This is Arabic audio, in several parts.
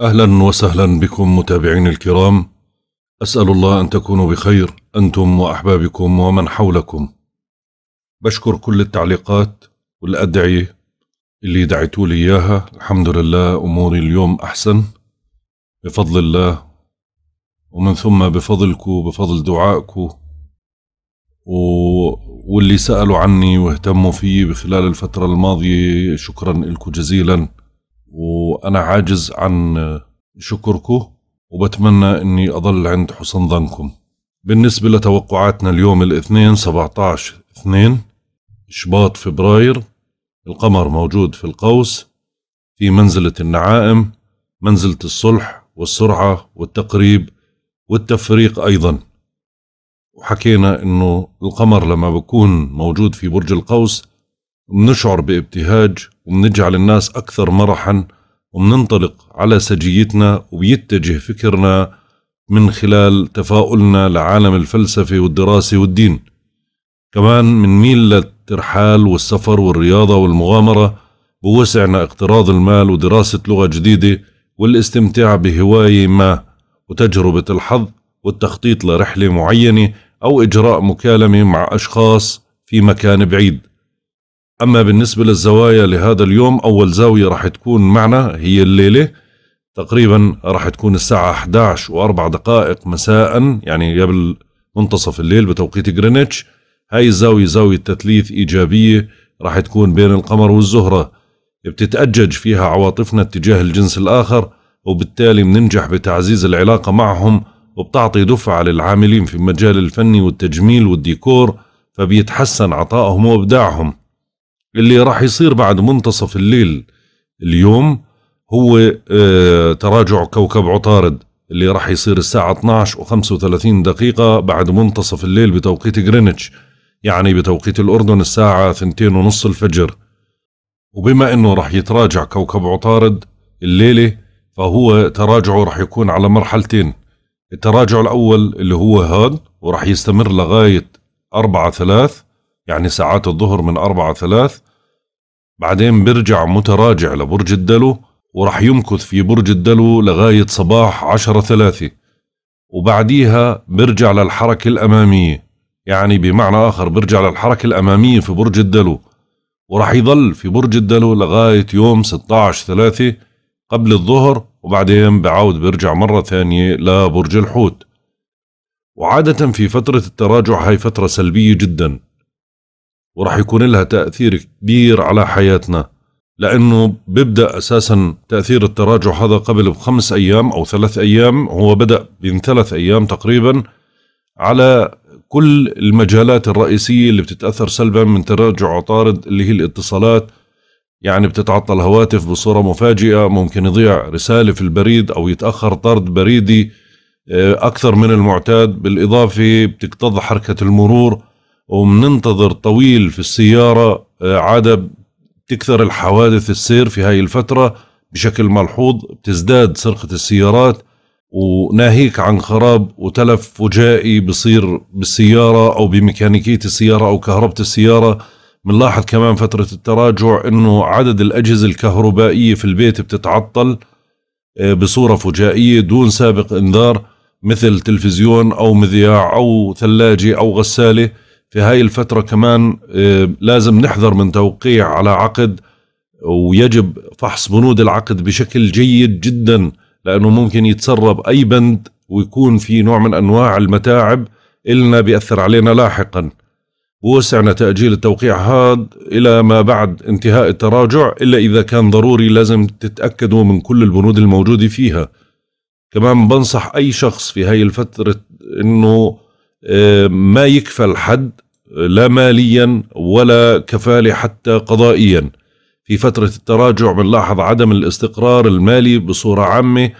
اهلا وسهلا بكم متابعين الكرام اسال الله ان تكونوا بخير انتم واحبابكم ومن حولكم بشكر كل التعليقات والادعيه اللي دعيتوا لي اياها الحمد لله اموري اليوم احسن بفضل الله ومن ثم بفضلكم بفضل دعائكم و... واللي سالوا عني واهتموا فيي بخلال الفتره الماضيه شكرا لكم جزيلا وانا عاجز عن شكركم وبتمنى اني اضل عند حسن ظنكم بالنسبة لتوقعاتنا اليوم الاثنين 17 2 شباط فبراير القمر موجود في القوس في منزلة النعائم منزلة الصلح والسرعة والتقريب والتفريق أيضا وحكينا أنه القمر لما بكون موجود في برج القوس بنشعر بابتهاج وبنجعل الناس أكثر مرحا وبننطلق على سجيتنا وبيتجه فكرنا من خلال تفاؤلنا لعالم الفلسفة والدراسة والدين كمان منميل للترحال والسفر والرياضة والمغامرة بوسعنا اقتراض المال ودراسة لغة جديدة والاستمتاع بهواية ما وتجربة الحظ والتخطيط لرحلة معينة أو إجراء مكالمة مع أشخاص في مكان بعيد أما بالنسبة للزوايا لهذا اليوم أول زاوية راح تكون معنا هي الليلة تقريبا راح تكون الساعة 11 وأربع دقائق مساء يعني قبل منتصف الليل بتوقيت جرينتش هاي الزاوية زاوية تثليث إيجابية راح تكون بين القمر والزهرة بتتأجج فيها عواطفنا اتجاه الجنس الآخر وبالتالي بننجح بتعزيز العلاقة معهم وبتعطي دفعة للعاملين في المجال الفني والتجميل والديكور فبيتحسن عطائهم وإبداعهم اللي راح يصير بعد منتصف الليل اليوم هو آه، تراجع كوكب عطارد اللي راح يصير الساعة 12 و35 دقيقة بعد منتصف الليل بتوقيت غرينتش يعني بتوقيت الأردن الساعة 2 ونص الفجر وبما أنه راح يتراجع كوكب عطارد الليلة فهو تراجعه راح يكون على مرحلتين التراجع الأول اللي هو هاد وراح يستمر لغاية 4 3 يعني ساعات الظهر من أربعة ثلاث بعدين بيرجع متراجع لبرج الدلو وراح يمكث في برج الدلو لغاية صباح عشرة ثلاثة وبعديها بيرجع للحركة الأمامية يعني بمعنى آخر بيرجع للحركة الأمامية في برج الدلو وراح يظل في برج الدلو لغاية يوم 16 ثلاثة قبل الظهر وبعدين بعود بيرجع مرة ثانية لبرج الحوت وعادة في فترة التراجع هاي فترة سلبية جدا وراح يكون لها تأثير كبير على حياتنا لأنه بيبدأ أساسا تأثير التراجع هذا قبل بخمس أيام أو ثلاث أيام هو بدأ من ثلاث أيام تقريبا على كل المجالات الرئيسية اللي بتتأثر سلبا من تراجع عطارد اللي هي الاتصالات يعني بتتعطل الهواتف بصورة مفاجئة ممكن يضيع رسالة في البريد أو يتأخر طرد بريدي آه، أكثر من المعتاد بالإضافة بتكتظ حركة المرور ومننتظر طويل في السيارة عادة بتكثر الحوادث السير في هاي الفترة بشكل ملحوظ بتزداد سرقة السيارات وناهيك عن خراب وتلف فجائي بصير بالسيارة أو بميكانيكية السيارة أو كهربة السيارة بنلاحظ كمان فترة التراجع أنه عدد الأجهزة الكهربائية في البيت بتتعطل آه، بصورة فجائية دون سابق إنذار مثل تلفزيون أو مذياع أو ثلاجة أو غسالة في هاي الفترة كمان آه، لازم نحذر من توقيع على عقد ويجب فحص بنود العقد بشكل جيد جدا لأنه ممكن يتسرب أي بند ويكون في نوع من أنواع المتاعب إلنا بيأثر علينا لاحقا ووسعنا تأجيل التوقيع هذا إلى ما بعد انتهاء التراجع إلا إذا كان ضروري لازم تتأكدوا من كل البنود الموجودة فيها كمان بنصح أي شخص في هاي الفترة إنه آه، ما يكفل حد لا ماليا ولا كفاله حتى قضائيا في فتره التراجع بنلاحظ عدم الاستقرار المالي بصوره عامه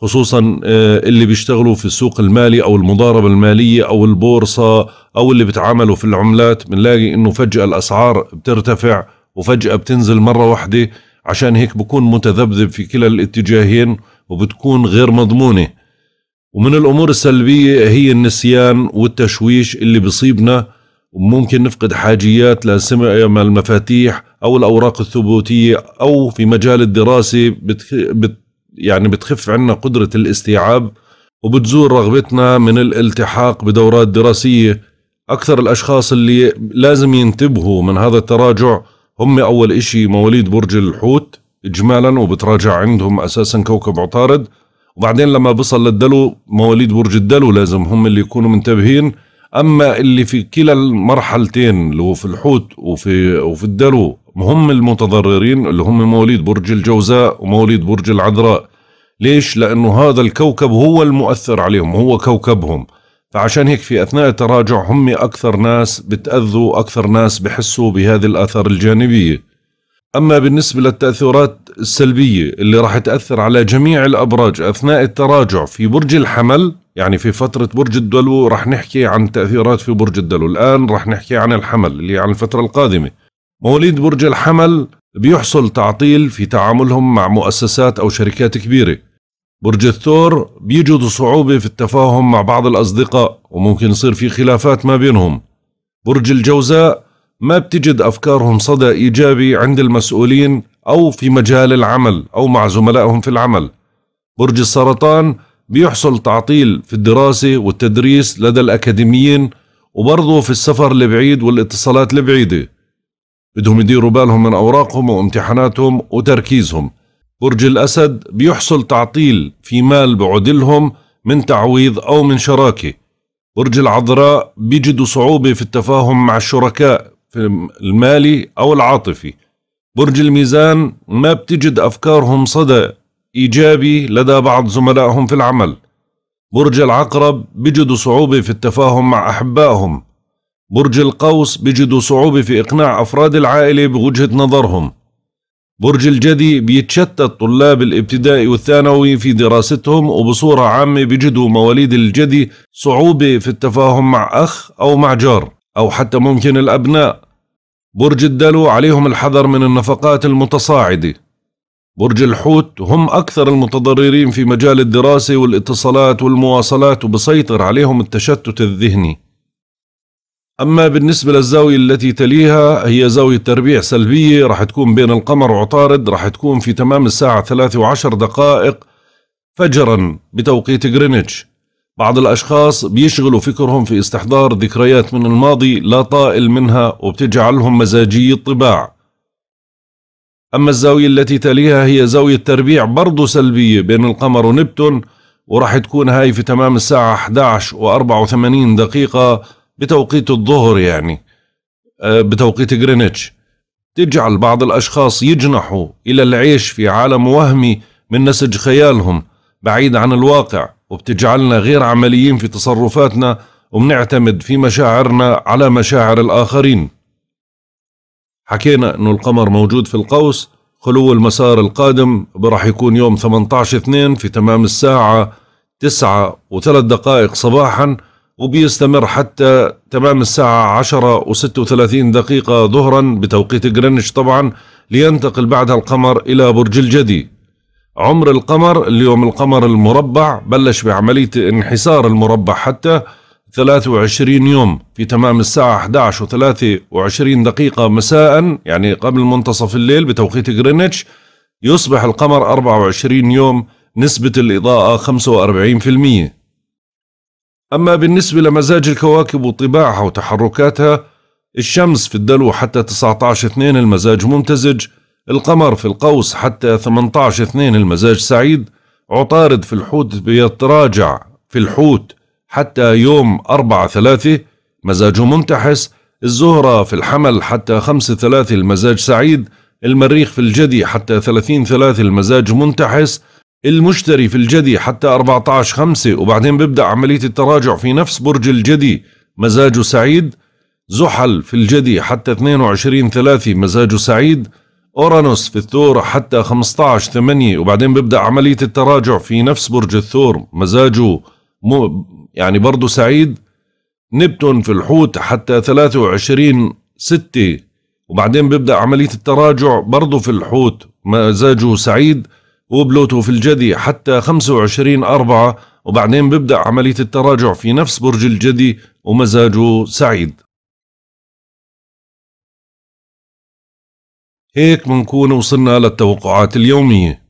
خصوصا آه، اللي بيشتغلوا في السوق المالي او المضاربه الماليه او البورصه او اللي بيتعاملوا في العملات بنلاقي انه فجاه الاسعار بترتفع وفجاه بتنزل مره واحده عشان هيك بكون متذبذب في كلا الاتجاهين وبتكون غير مضمونه ومن الامور السلبيه هي النسيان والتشويش اللي بيصيبنا وممكن نفقد حاجيات لسمع المفاتيح أو الأوراق الثبوتية أو في مجال الدراسة بت... يعني بتخف عنا قدرة الاستيعاب وبتزور رغبتنا من الالتحاق بدورات دراسية أكثر الأشخاص اللي لازم ينتبهوا من هذا التراجع هم أول إشي مواليد برج الحوت إجمالا وبتراجع عندهم أساسا كوكب عطارد وبعدين لما بصل للدلو مواليد برج الدلو لازم هم اللي يكونوا منتبهين اما اللي في كلا المرحلتين اللي هو في الحوت وفي وفي الدلو هم المتضررين اللي هم مواليد برج الجوزاء ومواليد برج العذراء ليش لانه هذا الكوكب هو المؤثر عليهم هو كوكبهم فعشان هيك في اثناء التراجع هم اكثر ناس بتاذوا اكثر ناس بحسوا بهذه الاثار الجانبيه أما بالنسبة للتأثيرات السلبية اللي راح تأثر على جميع الأبراج أثناء التراجع في برج الحمل يعني في فترة برج الدلو راح نحكي عن تأثيرات في برج الدلو الآن راح نحكي عن الحمل اللي عن الفترة القادمة مواليد برج الحمل بيحصل تعطيل في تعاملهم مع مؤسسات أو شركات كبيرة برج الثور بيجدوا صعوبة في التفاهم مع بعض الأصدقاء وممكن يصير في خلافات ما بينهم برج الجوزاء ما بتجد أفكارهم صدى إيجابي عند المسؤولين أو في مجال العمل أو مع زملائهم في العمل برج السرطان بيحصل تعطيل في الدراسة والتدريس لدى الأكاديميين وبرضه في السفر البعيد والاتصالات البعيدة بدهم يديروا بالهم من أوراقهم وامتحاناتهم وتركيزهم برج الأسد بيحصل تعطيل في مال بعدلهم من تعويض أو من شراكة برج العذراء بيجدوا صعوبة في التفاهم مع الشركاء المالي أو العاطفي برج الميزان ما بتجد أفكارهم صدى إيجابي لدى بعض زملائهم في العمل برج العقرب بيجدوا صعوبة في التفاهم مع أحبائهم برج القوس بيجدوا صعوبة في إقناع أفراد العائلة بوجهة نظرهم برج الجدي بيتشتت طلاب الابتدائي والثانوي في دراستهم وبصورة عامة بجدوا مواليد الجدي صعوبة في التفاهم مع أخ أو مع جار أو حتى ممكن الأبناء برج الدلو عليهم الحذر من النفقات المتصاعدة برج الحوت هم أكثر المتضررين في مجال الدراسة والاتصالات والمواصلات وبسيطر عليهم التشتت الذهني أما بالنسبة للزاوية التي تليها هي زاوية تربيع سلبية رح تكون بين القمر وعطارد رح تكون في تمام الساعة ثلاثة وعشر دقائق فجرا بتوقيت غرينتش بعض الأشخاص بيشغلوا فكرهم في استحضار ذكريات من الماضي لا طائل منها وبتجعلهم مزاجي الطباع أما الزاوية التي تليها هي زاوية تربيع برضو سلبية بين القمر ونبتون ورح تكون هاي في تمام الساعة 11 و 84 دقيقة بتوقيت الظهر يعني آه، بتوقيت غرينتش تجعل بعض الأشخاص يجنحوا إلى العيش في عالم وهمي من نسج خيالهم بعيد عن الواقع وبتجعلنا غير عمليين في تصرفاتنا وبنعتمد في مشاعرنا على مشاعر الآخرين حكينا أنه القمر موجود في القوس خلو المسار القادم برح يكون يوم 18/2 في تمام الساعة 9 وثلاث دقائق صباحا وبيستمر حتى تمام الساعة 10 و36 دقيقة ظهرا بتوقيت جرينتش طبعا لينتقل بعدها القمر إلى برج الجدي عمر القمر اليوم القمر المربع بلش بعملية انحسار المربع حتى 23 يوم في تمام الساعة 11 و 23 دقيقة مساء يعني قبل منتصف الليل بتوقيت غرينتش يصبح القمر 24 يوم نسبة الإضاءة 45% أما بالنسبة لمزاج الكواكب وطباعها وتحركاتها الشمس في الدلو حتى 19 2 المزاج ممتزج القمر في القوس حتى 18 2 المزاج سعيد عطارد في الحوت بيتراجع في الحوت حتى يوم 4 3 مزاجه منتحس الزهرة في الحمل حتى 5 3 المزاج سعيد المريخ في الجدي حتى 30 3 المزاج منتحس المشتري في الجدي حتى 14 5 وبعدين بيبدأ عملية التراجع في نفس برج الجدي مزاجه سعيد زحل في الجدي حتى 22 3 مزاجه سعيد أورانوس في الثور حتى 15 8 وبعدين بيبدأ عملية التراجع في نفس برج الثور مزاجه مو يعني برضه سعيد نبتون في الحوت حتى 23 6 وبعدين بيبدأ عملية التراجع برضه في الحوت مزاجه سعيد وبلوتو في الجدي حتى 25 4 وبعدين بيبدأ عملية التراجع في نفس برج الجدي ومزاجه سعيد هيك بنكون وصلنا للتوقعات اليومية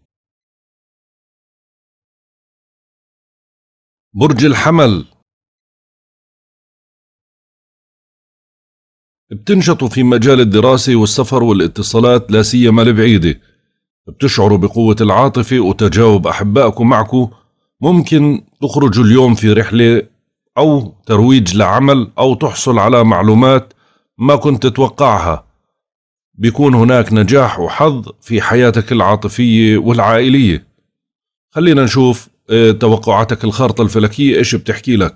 برج الحمل بتنشطوا في مجال الدراسة والسفر والاتصالات لا سيما البعيدة بتشعروا بقوة العاطفة وتجاوب أحبائكم معكم ممكن تخرجوا اليوم في رحلة أو ترويج لعمل أو تحصل على معلومات ما كنت تتوقعها بيكون هناك نجاح وحظ في حياتك العاطفية والعائلية خلينا نشوف آه، توقعاتك الخارطة الفلكية إيش بتحكي لك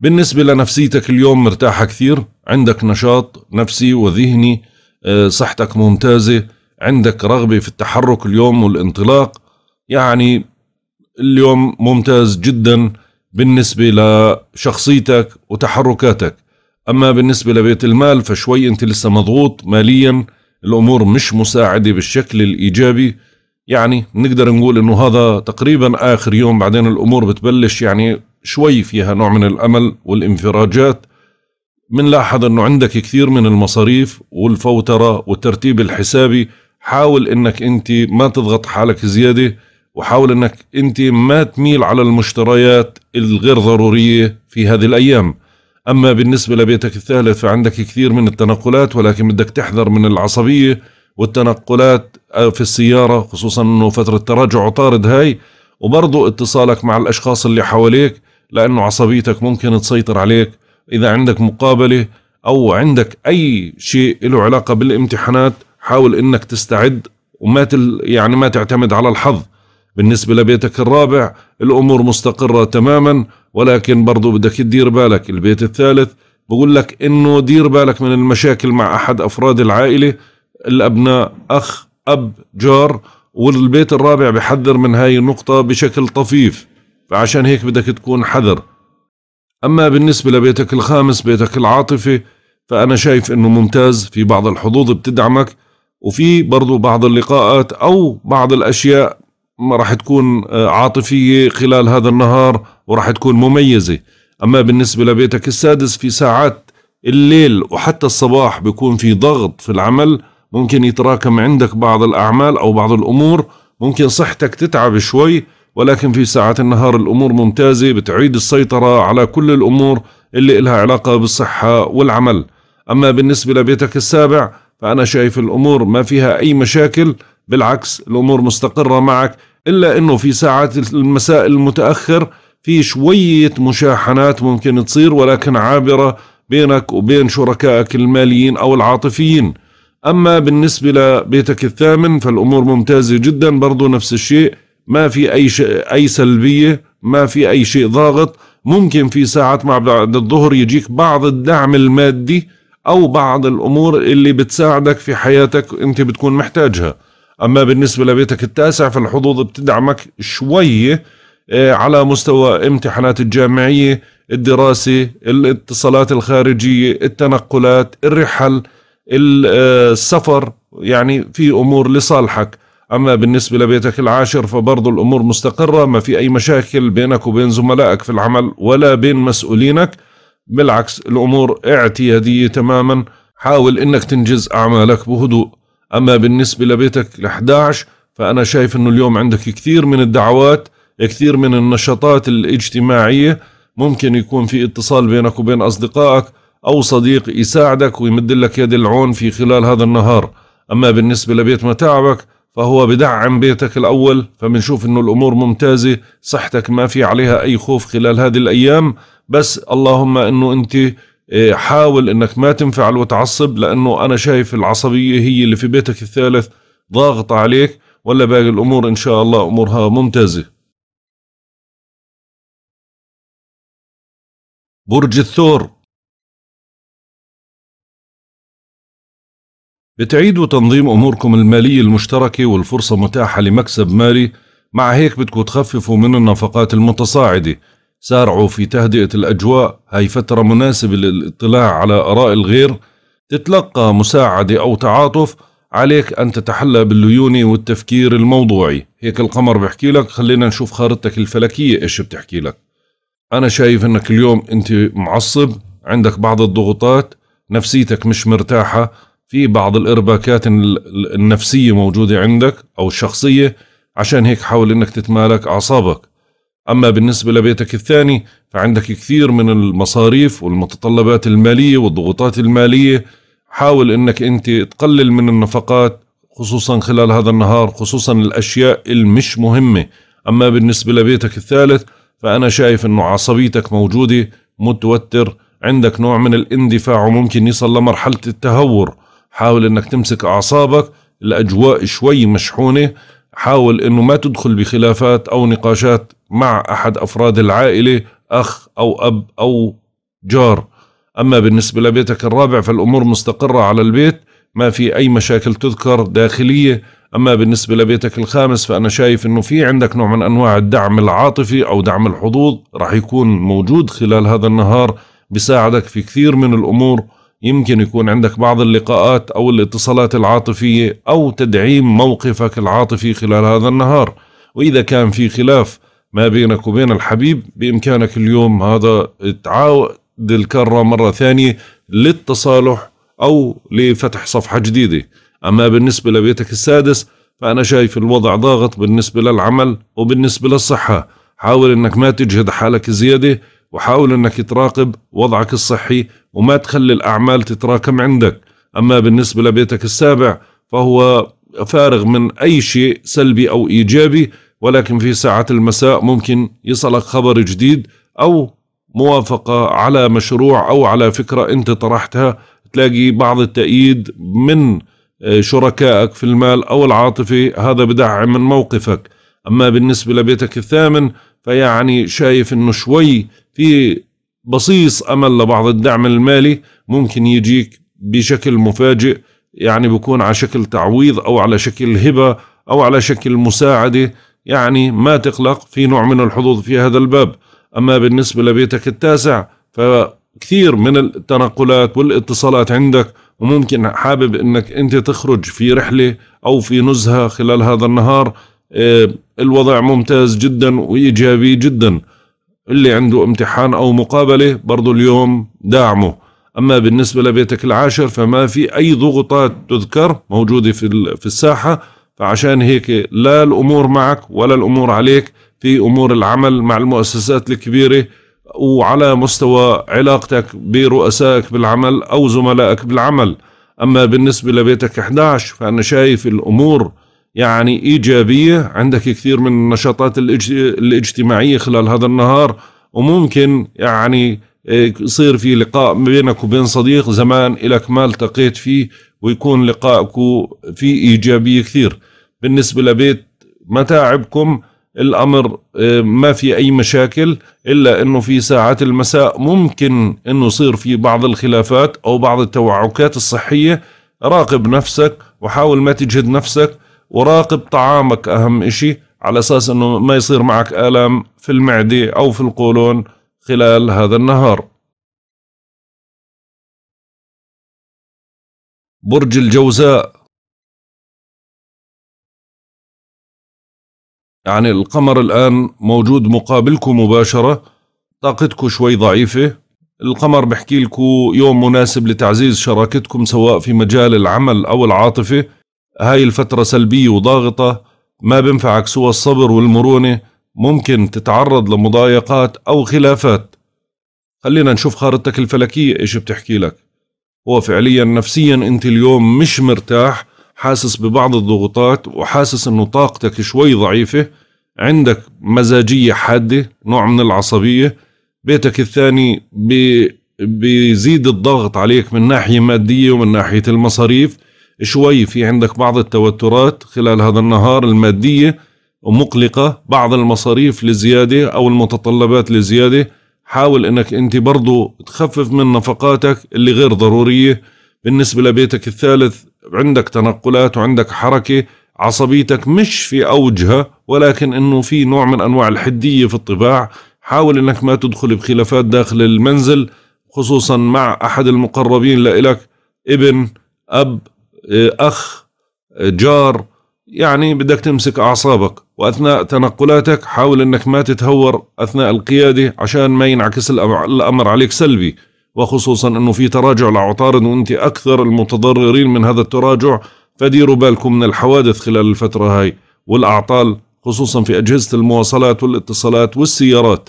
بالنسبة لنفسيتك اليوم مرتاحة كثير عندك نشاط نفسي وذهني آه، صحتك ممتازة عندك رغبة في التحرك اليوم والانطلاق يعني اليوم ممتاز جدا بالنسبة لشخصيتك وتحركاتك أما بالنسبة لبيت المال فشوي أنت لسه مضغوط ماليا الأمور مش مساعدة بالشكل الإيجابي يعني نقدر نقول أنه هذا تقريبا آخر يوم بعدين الأمور بتبلش يعني شوي فيها نوع من الأمل والانفراجات منلاحظ أنه عندك كثير من المصاريف والفوترة والترتيب الحسابي حاول أنك أنت ما تضغط حالك زيادة وحاول أنك أنت ما تميل على المشتريات الغير ضرورية في هذه الأيام أما بالنسبة لبيتك الثالث فعندك كثير من التنقلات ولكن بدك تحذر من العصبية والتنقلات في السيارة خصوصا أنه فترة تراجع وطارد هاي وبرضه اتصالك مع الأشخاص اللي حواليك لأنه عصبيتك ممكن تسيطر عليك إذا عندك مقابلة أو عندك أي شيء له علاقة بالامتحانات حاول أنك تستعد وما تل يعني ما تعتمد على الحظ بالنسبة لبيتك الرابع الأمور مستقرة تماما ولكن برضو بدك تدير بالك البيت الثالث بقول لك إنه دير بالك من المشاكل مع أحد أفراد العائلة الأبناء أخ أب جار والبيت الرابع بحذر من هاي النقطة بشكل طفيف فعشان هيك بدك تكون حذر أما بالنسبة لبيتك الخامس بيتك العاطفة فأنا شايف إنه ممتاز في بعض الحظوظ بتدعمك وفي برضو بعض اللقاءات أو بعض الأشياء راح تكون آه، عاطفية خلال هذا النهار وراح تكون مميزة أما بالنسبة لبيتك السادس في ساعات الليل وحتى الصباح بيكون في ضغط في العمل ممكن يتراكم عندك بعض الأعمال أو بعض الأمور ممكن صحتك تتعب شوي ولكن في ساعات النهار الأمور ممتازة بتعيد السيطرة على كل الأمور اللي إلها علاقة بالصحة والعمل أما بالنسبة لبيتك السابع فأنا شايف الأمور ما فيها أي مشاكل بالعكس الأمور مستقرة معك إلا أنه في ساعات المساء المتأخر في شوية مشاحنات ممكن تصير ولكن عابرة بينك وبين شركائك الماليين أو العاطفيين أما بالنسبة لبيتك الثامن فالأمور ممتازة جدا برضو نفس الشيء ما في أي, شيء أي سلبية ما في أي شيء ضاغط ممكن في ساعات مع بعد الظهر يجيك بعض الدعم المادي أو بعض الأمور اللي بتساعدك في حياتك أنت بتكون محتاجها أما بالنسبة لبيتك التاسع فالحظوظ بتدعمك شوية آه، على مستوى امتحانات الجامعية الدراسة الاتصالات الخارجية التنقلات الرحل آه، السفر يعني في أمور لصالحك أما بالنسبة لبيتك العاشر فبرضو الأمور مستقرة ما في أي مشاكل بينك وبين زملائك في العمل ولا بين مسؤولينك بالعكس الأمور اعتيادية تماما حاول أنك تنجز أعمالك بهدوء أما بالنسبة لبيتك ال11 فأنا شايف أنه اليوم عندك كثير من الدعوات كثير من النشاطات الاجتماعية ممكن يكون في اتصال بينك وبين أصدقائك أو صديق يساعدك ويمد لك يد العون في خلال هذا النهار أما بالنسبة لبيت متاعبك فهو بدعم بيتك الأول فبنشوف أنه الأمور ممتازة صحتك ما في عليها أي خوف خلال هذه الأيام بس اللهم أنه أنت إيه، حاول انك ما تنفعل وتعصب لانه انا شايف العصبيه هي اللي في بيتك الثالث ضاغطه عليك ولا باقي الامور ان شاء الله امورها ممتازه برج الثور بتعيدوا تنظيم أموركم المالية المشتركة والفرصة متاحة لمكسب مالي مع هيك بدكم تخففوا من النفقات المتصاعدة سارعوا في تهدئة الأجواء هاي فترة مناسبة للاطلاع على آراء الغير تتلقى مساعدة أو تعاطف عليك أن تتحلى بالليونة والتفكير الموضوعي هيك القمر بحكي لك خلينا نشوف خارطتك الفلكية إيش بتحكي لك أنا شايف أنك اليوم أنت معصب عندك بعض الضغوطات نفسيتك مش مرتاحة في بعض الإرباكات النفسية موجودة عندك أو الشخصية عشان هيك حاول أنك تتمالك أعصابك أما بالنسبة لبيتك الثاني فعندك كثير من المصاريف والمتطلبات المالية والضغوطات المالية حاول أنك أنت تقلل من النفقات خصوصا خلال هذا النهار خصوصا الأشياء المش مهمة أما بالنسبة لبيتك الثالث فأنا شايف أنه عصبيتك موجودة متوتر عندك نوع من الاندفاع وممكن يصل لمرحلة التهور حاول أنك تمسك أعصابك الأجواء شوي مشحونة حاول أنه ما تدخل بخلافات أو نقاشات مع أحد أفراد العائلة أخ أو أب أو جار أما بالنسبة لبيتك الرابع فالأمور مستقرة على البيت ما في أي مشاكل تذكر داخلية أما بالنسبة لبيتك الخامس فأنا شايف أنه في عندك نوع من أنواع الدعم العاطفي أو دعم الحظوظ راح يكون موجود خلال هذا النهار بساعدك في كثير من الأمور يمكن يكون عندك بعض اللقاءات أو الاتصالات العاطفية أو تدعيم موقفك العاطفي خلال هذا النهار وإذا كان في خلاف ما بينك وبين الحبيب بإمكانك اليوم هذا تعاود الكرة مرة ثانية للتصالح أو لفتح صفحة جديدة أما بالنسبة لبيتك السادس فأنا شايف الوضع ضاغط بالنسبة للعمل وبالنسبة للصحة حاول أنك ما تجهد حالك زيادة وحاول أنك تراقب وضعك الصحي وما تخلي الأعمال تتراكم عندك أما بالنسبة لبيتك السابع فهو فارغ من أي شيء سلبي أو إيجابي ولكن في ساعات المساء ممكن يصلك خبر جديد أو موافقة على مشروع أو على فكرة أنت طرحتها تلاقي بعض التأييد من آه، شركائك في المال أو العاطفي هذا بدعم من موقفك أما بالنسبة لبيتك الثامن فيعني شايف أنه شوي في بصيص أمل لبعض الدعم المالي ممكن يجيك بشكل مفاجئ يعني بكون على شكل تعويض أو على شكل هبة أو على شكل مساعدة يعني ما تقلق في نوع من الحظوظ في هذا الباب أما بالنسبة لبيتك التاسع فكثير من التنقلات والاتصالات عندك وممكن حابب أنك أنت تخرج في رحلة أو في نزهة خلال هذا النهار آه، الوضع ممتاز جدا وإيجابي جدا اللي عنده امتحان أو مقابلة برضو اليوم داعمه أما بالنسبة لبيتك العاشر فما في أي ضغوطات تذكر موجودة في الساحة فعشان هيك لا الأمور معك ولا الأمور عليك في أمور العمل مع المؤسسات الكبيرة وعلى مستوى علاقتك برؤسائك بالعمل أو زملائك بالعمل أما بالنسبة لبيتك 11 فأنا شايف الأمور يعني إيجابية عندك كثير من النشاطات الاجتماعية خلال هذا النهار وممكن يعني آه، يصير في لقاء بينك وبين صديق زمان إلك ما التقيت فيه ويكون لقائكم فيه إيجابية كثير بالنسبة لبيت متاعبكم الأمر آه، ما في أي مشاكل إلا أنه في ساعات المساء ممكن أنه يصير في بعض الخلافات أو بعض التوعكات الصحية راقب نفسك وحاول ما تجهد نفسك وراقب طعامك أهم إشي على أساس أنه ما يصير معك آلام في المعدة أو في القولون خلال هذا النهار برج الجوزاء يعني القمر الآن موجود مقابلكم مباشرة طاقتكم شوي ضعيفة القمر بحكي لكم يوم مناسب لتعزيز شراكتكم سواء في مجال العمل أو العاطفة هاي الفترة سلبية وضاغطة ما بنفعك سوى الصبر والمرونة ممكن تتعرض لمضايقات أو خلافات خلينا نشوف خارطتك الفلكية إيش بتحكي لك هو فعليا نفسيا أنت اليوم مش مرتاح حاسس ببعض الضغوطات وحاسس انه طاقتك شوي ضعيفه عندك مزاجيه حاده نوع من العصبيه بيتك الثاني بي بيزيد الضغط عليك من ناحيه ماديه ومن ناحيه المصاريف شوي في عندك بعض التوترات خلال هذا النهار الماديه ومقلقه بعض المصاريف لزياده او المتطلبات لزياده حاول انك انت برضو تخفف من نفقاتك اللي غير ضروريه بالنسبة لبيتك الثالث عندك تنقلات وعندك حركة عصبيتك مش في أوجها ولكن أنه في نوع من أنواع الحدية في الطباع حاول أنك ما تدخل بخلافات داخل المنزل خصوصا مع أحد المقربين لإلك ابن أب أخ جار يعني بدك تمسك أعصابك وأثناء تنقلاتك حاول أنك ما تتهور أثناء القيادة عشان ما ينعكس الأمر عليك سلبي وخصوصا أنه في تراجع لعطارد وأنت أكثر المتضررين من هذا التراجع فديروا بالكم من الحوادث خلال الفترة هاي والأعطال خصوصا في أجهزة المواصلات والاتصالات والسيارات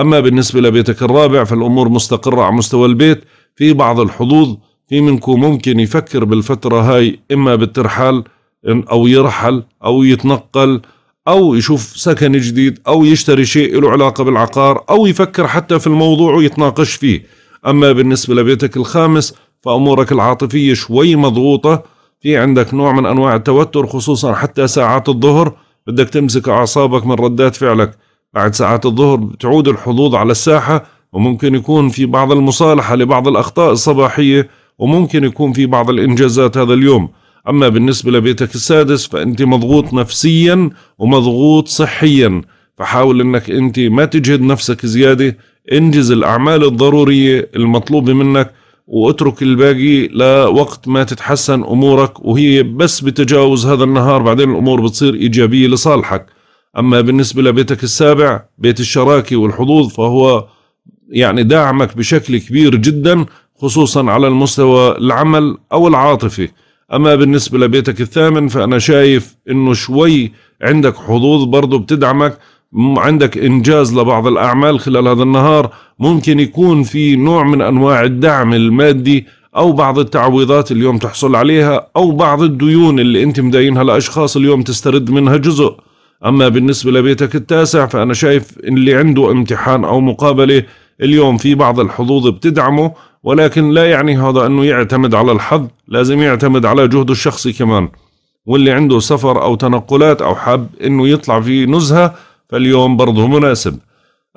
أما بالنسبة لبيتك الرابع فالأمور مستقرة على مستوى البيت في بعض الحظوظ في منكم ممكن يفكر بالفترة هاي إما بالترحال أو يرحل أو يتنقل أو يشوف سكن جديد أو يشتري شيء له علاقة بالعقار أو يفكر حتى في الموضوع ويتناقش فيه أما بالنسبة لبيتك الخامس فأمورك العاطفية شوي مضغوطة في عندك نوع من أنواع التوتر خصوصا حتى ساعات الظهر بدك تمسك أعصابك من ردات فعلك بعد ساعات الظهر بتعود الحظوظ على الساحة وممكن يكون في بعض المصالحة لبعض الأخطاء الصباحية وممكن يكون في بعض الإنجازات هذا اليوم أما بالنسبة لبيتك السادس فأنت مضغوط نفسيا ومضغوط صحيا فحاول أنك أنت ما تجهد نفسك زيادة انجز الأعمال الضرورية المطلوبة منك واترك الباقي لوقت ما تتحسن أمورك وهي بس بتجاوز هذا النهار بعدين الأمور بتصير إيجابية لصالحك أما بالنسبة لبيتك السابع بيت الشراكة والحظوظ فهو يعني داعمك بشكل كبير جدا خصوصا على المستوى العمل أو العاطفي أما بالنسبة لبيتك الثامن فأنا شايف أنه شوي عندك حظوظ برضه بتدعمك عندك إنجاز لبعض الأعمال خلال هذا النهار ممكن يكون في نوع من أنواع الدعم المادي أو بعض التعويضات اليوم تحصل عليها أو بعض الديون اللي أنت مداينها لأشخاص اليوم تسترد منها جزء أما بالنسبة لبيتك التاسع فأنا شايف اللي عنده امتحان أو مقابلة اليوم في بعض الحظوظ بتدعمه ولكن لا يعني هذا أنه يعتمد على الحظ لازم يعتمد على جهده الشخصي كمان واللي عنده سفر أو تنقلات أو حب أنه يطلع في نزهة فاليوم برضه مناسب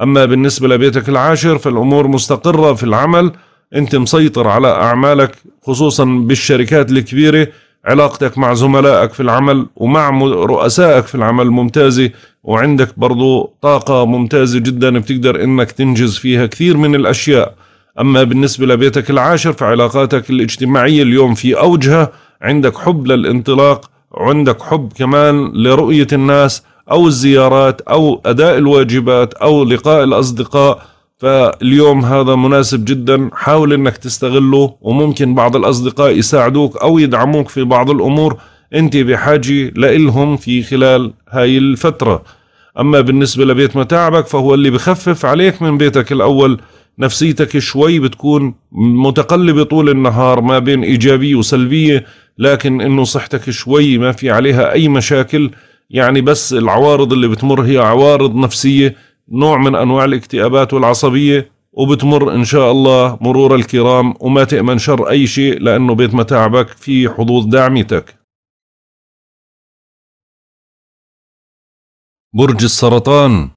أما بالنسبة لبيتك العاشر فالأمور مستقرة في العمل أنت مسيطر على أعمالك خصوصا بالشركات الكبيرة علاقتك مع زملائك في العمل ومع رؤسائك في العمل ممتازة وعندك برضو طاقة ممتازة جدا بتقدر انك تنجز فيها كثير من الاشياء اما بالنسبة لبيتك العاشر فعلاقاتك الاجتماعية اليوم في اوجها عندك حب للانطلاق وعندك حب كمان لرؤية الناس أو الزيارات أو أداء الواجبات أو لقاء الأصدقاء فاليوم هذا مناسب جدا حاول أنك تستغله وممكن بعض الأصدقاء يساعدوك أو يدعموك في بعض الأمور أنت بحاجة لإلهم في خلال هاي الفترة أما بالنسبة لبيت متاعبك فهو اللي بخفف عليك من بيتك الأول نفسيتك شوي بتكون متقلبة طول النهار ما بين إيجابية وسلبية لكن إنه صحتك شوي ما في عليها أي مشاكل يعني بس العوارض اللي بتمر هي عوارض نفسية نوع من أنواع الاكتئابات والعصبية وبتمر إن شاء الله مرور الكرام وما تأمن شر أي شيء لأنه بيت متاعبك في حظوظ داعميتك برج السرطان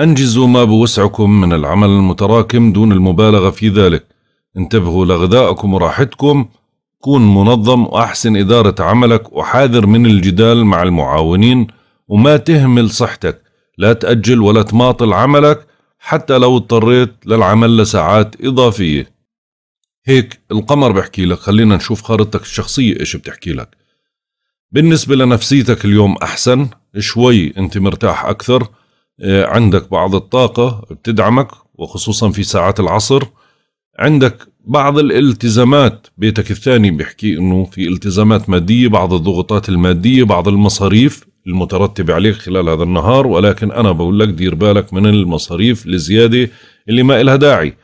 أنجزوا ما بوسعكم من العمل المتراكم دون المبالغة في ذلك انتبهوا لغذائكم وراحتكم كون منظم وأحسن إدارة عملك وحاذر من الجدال مع المعاونين وما تهمل صحتك لا تأجل ولا تماطل عملك حتى لو اضطريت للعمل لساعات إضافية هيك القمر بحكي لك خلينا نشوف خارطتك الشخصية إيش بتحكي لك بالنسبة لنفسيتك اليوم أحسن شوي أنت مرتاح أكثر عندك بعض الطاقة بتدعمك وخصوصا في ساعات العصر عندك بعض الالتزامات بيتك الثاني بيحكي انه في التزامات ماديه بعض الضغوطات الماديه بعض المصاريف المترتبه عليك خلال هذا النهار ولكن انا بقول لك دير بالك من المصاريف الزياده اللي ما إلها داعي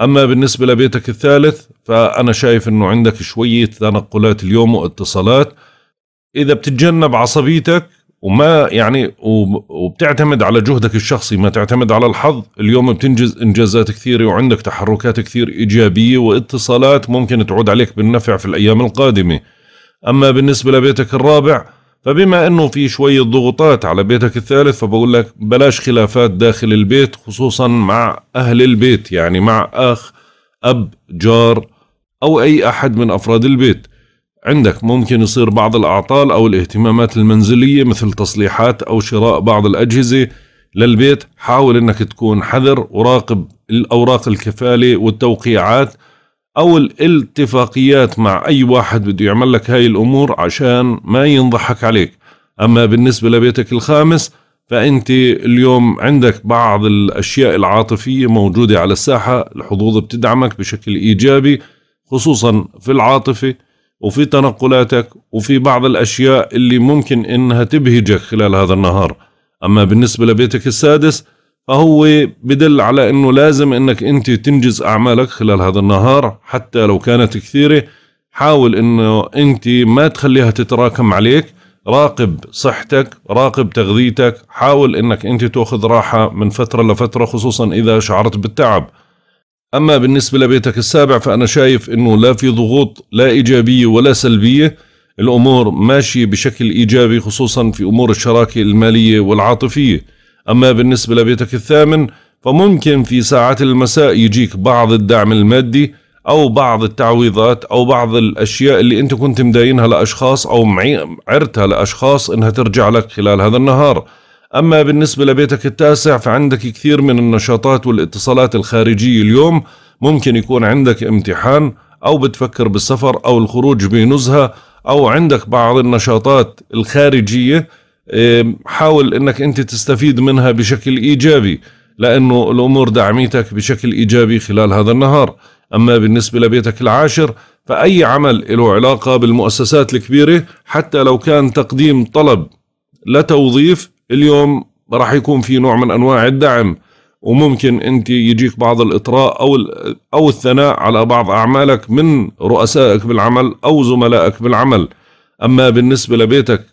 اما بالنسبه لبيتك الثالث فانا شايف انه عندك شويه تنقلات اليوم واتصالات اذا بتتجنب عصبيتك وما يعني وبتعتمد على جهدك الشخصي ما تعتمد على الحظ اليوم بتنجز انجازات كثيره وعندك تحركات كثير ايجابيه واتصالات ممكن تعود عليك بالنفع في الايام القادمه اما بالنسبه لبيتك الرابع فبما انه في شويه ضغوطات على بيتك الثالث فبقول لك بلاش خلافات داخل البيت خصوصا مع اهل البيت يعني مع اخ اب جار او اي احد من افراد البيت عندك ممكن يصير بعض الأعطال أو الاهتمامات المنزلية مثل تصليحات أو شراء بعض الأجهزة للبيت حاول أنك تكون حذر وراقب الأوراق الكفالة والتوقيعات أو الاتفاقيات مع أي واحد بده يعمل لك هاي الأمور عشان ما ينضحك عليك أما بالنسبة لبيتك الخامس فأنت اليوم عندك بعض الأشياء العاطفية موجودة على الساحة الحظوظ بتدعمك بشكل إيجابي خصوصا في العاطفة وفي تنقلاتك وفي بعض الأشياء اللي ممكن إنها تبهجك خلال هذا النهار أما بالنسبة لبيتك السادس فهو بدل على أنه لازم أنك أنت تنجز أعمالك خلال هذا النهار حتى لو كانت كثيرة حاول أنه أنت ما تخليها تتراكم عليك راقب صحتك راقب تغذيتك حاول أنك أنت تأخذ راحة من فترة لفترة خصوصا إذا شعرت بالتعب أما بالنسبة لبيتك السابع فأنا شايف أنه لا في ضغوط لا إيجابية ولا سلبية الأمور ماشية بشكل إيجابي خصوصا في أمور الشراكة المالية والعاطفية أما بالنسبة لبيتك الثامن فممكن في ساعات المساء يجيك بعض الدعم المادي أو بعض التعويضات أو بعض الأشياء اللي أنت كنت مداينها لأشخاص أو عرتها لأشخاص أنها ترجع لك خلال هذا النهار أما بالنسبة لبيتك التاسع فعندك كثير من النشاطات والاتصالات الخارجية اليوم ممكن يكون عندك امتحان أو بتفكر بالسفر أو الخروج بنزهة أو عندك بعض النشاطات الخارجية حاول أنك أنت تستفيد منها بشكل إيجابي لأنه الأمور دعميتك بشكل إيجابي خلال هذا النهار أما بالنسبة لبيتك العاشر فأي عمل له علاقة بالمؤسسات الكبيرة حتى لو كان تقديم طلب لتوظيف اليوم راح يكون في نوع من انواع الدعم وممكن انت يجيك بعض الاطراء او او الثناء على بعض اعمالك من رؤسائك بالعمل او زملائك بالعمل اما بالنسبه لبيتك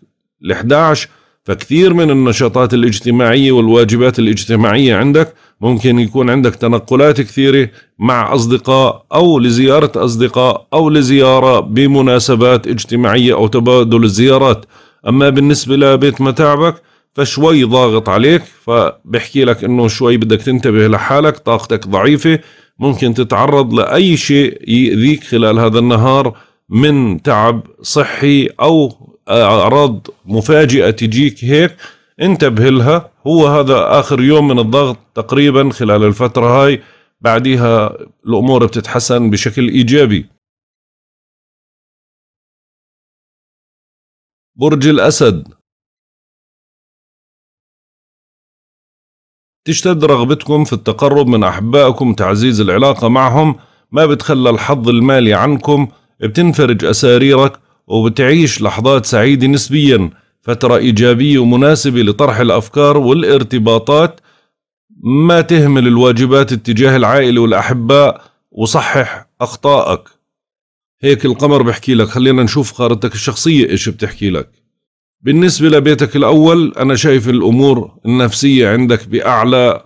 ال11 فكثير من النشاطات الاجتماعيه والواجبات الاجتماعيه عندك ممكن يكون عندك تنقلات كثيره مع اصدقاء او لزياره اصدقاء او لزياره بمناسبات اجتماعيه او تبادل الزيارات اما بالنسبه لبيت متاعبك فشوي ضاغط عليك فبحكي لك انه شوي بدك تنتبه لحالك طاقتك ضعيفة ممكن تتعرض لأي شيء يؤذيك خلال هذا النهار من تعب صحي أو أعراض مفاجئة تجيك هيك انتبه لها هو هذا آخر يوم من الضغط تقريبا خلال الفترة هاي بعديها الأمور بتتحسن بشكل إيجابي برج الأسد تشتد رغبتكم في التقرب من أحبائكم تعزيز العلاقة معهم ما بتخلى الحظ المالي عنكم بتنفرج أساريرك وبتعيش لحظات سعيدة نسبيا فترة إيجابية ومناسبة لطرح الأفكار والارتباطات ما تهمل الواجبات اتجاه العائلة والأحباء وصحح أخطائك هيك القمر بحكي لك خلينا نشوف خارطتك الشخصية إيش بتحكي لك بالنسبة لبيتك الأول أنا شايف الأمور النفسية عندك بأعلى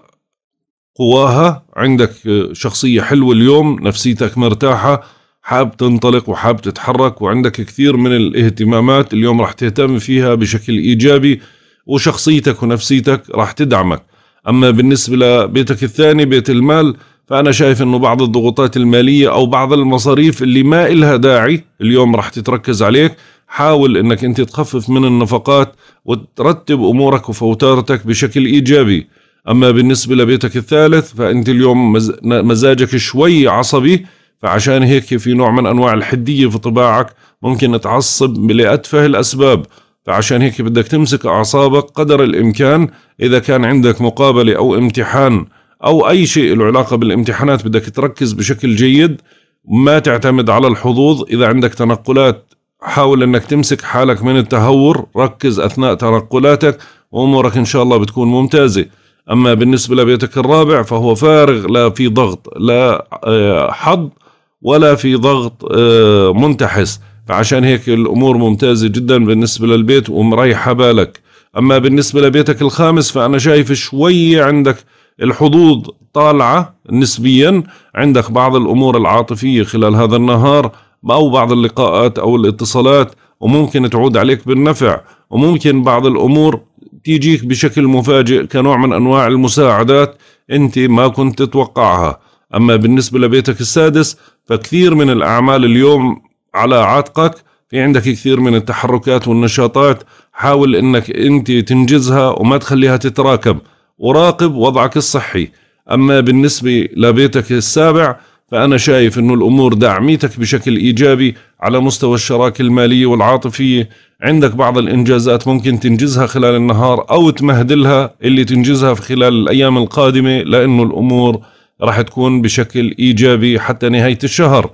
قواها عندك آه، شخصية حلوة اليوم نفسيتك مرتاحة حاب تنطلق وحاب تتحرك وعندك كثير من الاهتمامات اليوم راح تهتم فيها بشكل إيجابي وشخصيتك ونفسيتك راح تدعمك أما بالنسبة لبيتك الثاني بيت المال فأنا شايف أنه بعض الضغوطات المالية أو بعض المصاريف اللي ما إلها داعي اليوم راح تتركز عليك حاول انك انت تخفف من النفقات وترتب امورك وفوتارتك بشكل ايجابي اما بالنسبه لبيتك الثالث فانت اليوم مزاجك شوي عصبي فعشان هيك في نوع من انواع الحديه في طباعك ممكن تعصب لاتفه الاسباب فعشان هيك بدك تمسك اعصابك قدر الامكان اذا كان عندك مقابله او امتحان او اي شيء له علاقه بالامتحانات بدك تركز بشكل جيد ما تعتمد على الحظوظ اذا عندك تنقلات حاول انك تمسك حالك من التهور ركز اثناء تنقلاتك وامورك ان شاء الله بتكون ممتازه اما بالنسبه لبيتك الرابع فهو فارغ لا في ضغط لا آه، حظ ولا في ضغط آه، منتحس فعشان هيك الامور ممتازه جدا بالنسبه للبيت ومريحه بالك اما بالنسبه لبيتك الخامس فانا شايف شوي عندك الحظوظ طالعه نسبيا عندك بعض الامور العاطفيه خلال هذا النهار أو بعض اللقاءات أو الاتصالات وممكن تعود عليك بالنفع وممكن بعض الأمور تيجيك بشكل مفاجئ كنوع من أنواع المساعدات أنت ما كنت تتوقعها أما بالنسبة لبيتك السادس فكثير من الأعمال اليوم على عاتقك في عندك كثير من التحركات والنشاطات حاول أنك أنت تنجزها وما تخليها تتراكم وراقب وضعك الصحي أما بالنسبة لبيتك السابع فأنا شايف أنه الأمور دعميتك بشكل إيجابي على مستوى الشراكة المالية والعاطفية عندك بعض الإنجازات ممكن تنجزها خلال النهار أو تمهدلها اللي تنجزها في خلال الأيام القادمة لأنه الأمور راح تكون بشكل إيجابي حتى نهاية الشهر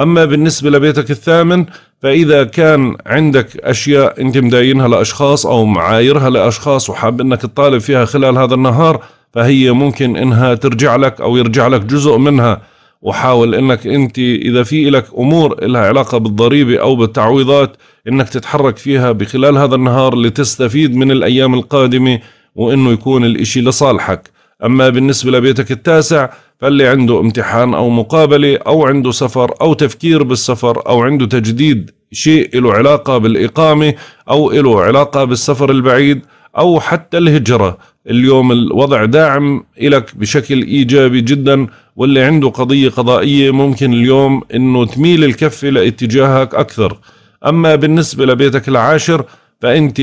أما بالنسبة لبيتك الثامن فإذا كان عندك أشياء أنت مداينها لأشخاص أو معايرها لأشخاص وحاب أنك تطالب فيها خلال هذا النهار فهي ممكن أنها ترجع لك أو يرجع لك جزء منها وحاول انك انت اذا في لك امور لها علاقه بالضريبه او بالتعويضات انك تتحرك فيها بخلال هذا النهار لتستفيد من الايام القادمه وانه يكون الاشي لصالحك اما بالنسبه لبيتك التاسع فاللي عنده امتحان او مقابله او عنده سفر او تفكير بالسفر او عنده تجديد شيء له علاقه بالاقامه او له علاقه بالسفر البعيد او حتى الهجره اليوم الوضع داعم لك بشكل ايجابي جدا واللي عنده قضيه قضائيه ممكن اليوم انه تميل الكفه لاتجاهك اكثر اما بالنسبه لبيتك العاشر فانت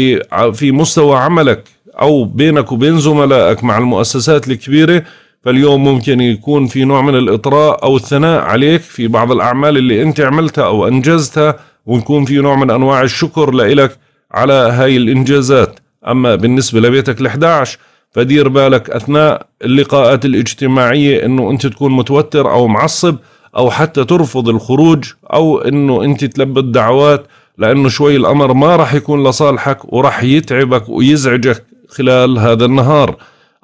في مستوى عملك او بينك وبين زملائك مع المؤسسات الكبيره فاليوم ممكن يكون في نوع من الاطراء او الثناء عليك في بعض الاعمال اللي انت عملتها او انجزتها ويكون في نوع من انواع الشكر لإلك على هاي الانجازات اما بالنسبه لبيتك ال11 فدير بالك اثناء اللقاءات الاجتماعيه انه انت تكون متوتر او معصب او حتى ترفض الخروج او انه انت تلبي الدعوات لانه شوي الامر ما راح يكون لصالحك وراح يتعبك ويزعجك خلال هذا النهار